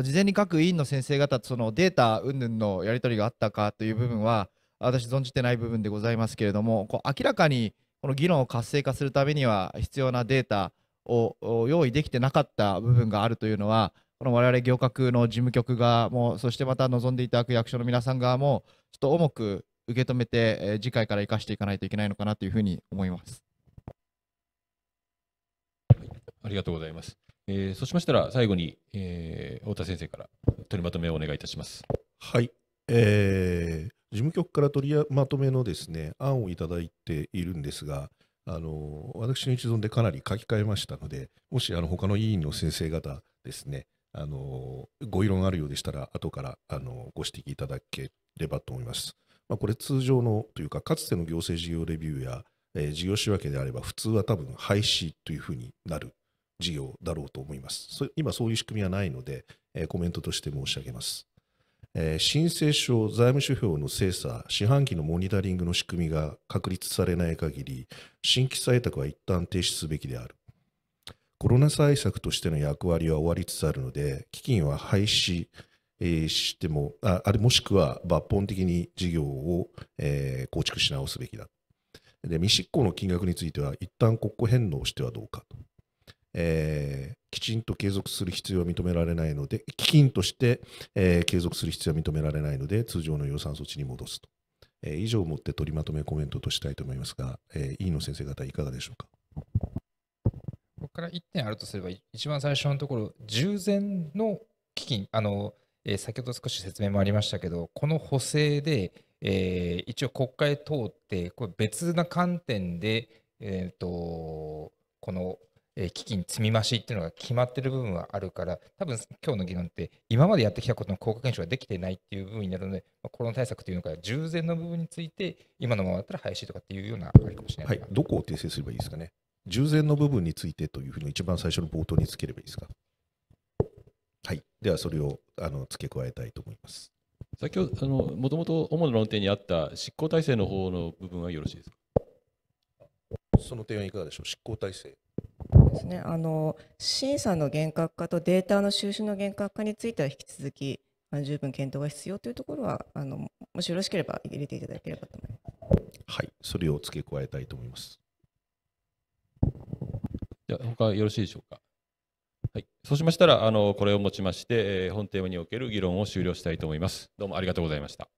事前に各委員の先生方とそのデータ云々のやり取りがあったかという部分は、私、存じてない部分でございますけれども、こう明らかにこの議論を活性化するためには必要なデータを用意できてなかった部分があるというのは、この我々行革の事務局側も、そしてまた望んでいただく役所の皆さん側も、ちょっと重く受け止めて、えー、次回から生かしていかないといけないのかなというふうに思います。ありがとうございます。えー、そうしましたら、最後に、えー、太田先生から取りまとめをお願いいたします。はい、えー、事務局から取りまとめのですね案をいただいているんですが、あの私の一存でかなり書き換えましたので、もしあの他の委員の先生方ですね、あのご異論あるようでしたら、後からあのご指摘いただければと思います。まあ、これ、通常のというか、かつての行政事業レビューや、えー、事業仕分けであれば、普通は多分廃止というふうになる事業だろうと思います。今、そういう仕組みはないので、えー、コメントとして申し上げます。えー、申請書、財務諸表の精査、四半期のモニタリングの仕組みが確立されない限り、新規採択は一旦停止すべきである。コロナ対策としての役割は終わりつつあるので、基金は廃止、しても、ああれもしくは抜本的に事業を、えー、構築し直すべきだ。で、未執行の金額については、一旦国庫返納してはどうかと。えー、きちんと継続する必要は認められないので、基金として、えー、継続する必要は認められないので、通常の予算措置に戻すと。えー、以上をもって取りまとめコメントとしたいと思いますが、えー、飯野先生方、いかがでしょうか。ここから1点あるとすれば、一番最初のところ、従前の基金、あの、えー、先ほど少し説明もありましたけど、この補正で、えー、一応国会通って、これ別な観点で、えーと、この、えー、基金積み増しっていうのが決まってる部分はあるから、多分今日の議論って、今までやってきたことの効果検証ができてないっていう部分になるので、まあ、コロナ対策というのか従前の部分について、今のままだったら廃止とかっていうようなはい、どこを訂正すればいいですかね。従前の部分についてというふうに一番最初の冒頭につければいいですか。はい、ではそれをあの付け加えたいと思います。先ほどもともと主な論点にあった執行体制の方の部分はよろしいですか。その点はいかがでしょう。執行体制。ですね。あの審査の厳格化とデータの収集の厳格化については引き続きあの十分検討が必要というところはあのもしよろしければ入れていただければと思います。はい、それを付け加えたいと思います。じゃあ、他よろしいでしょうか。はい、そうしましたら、あのこれをもちまして、えー、本テーマにおける議論を終了したいと思います。どうもありがとうございました。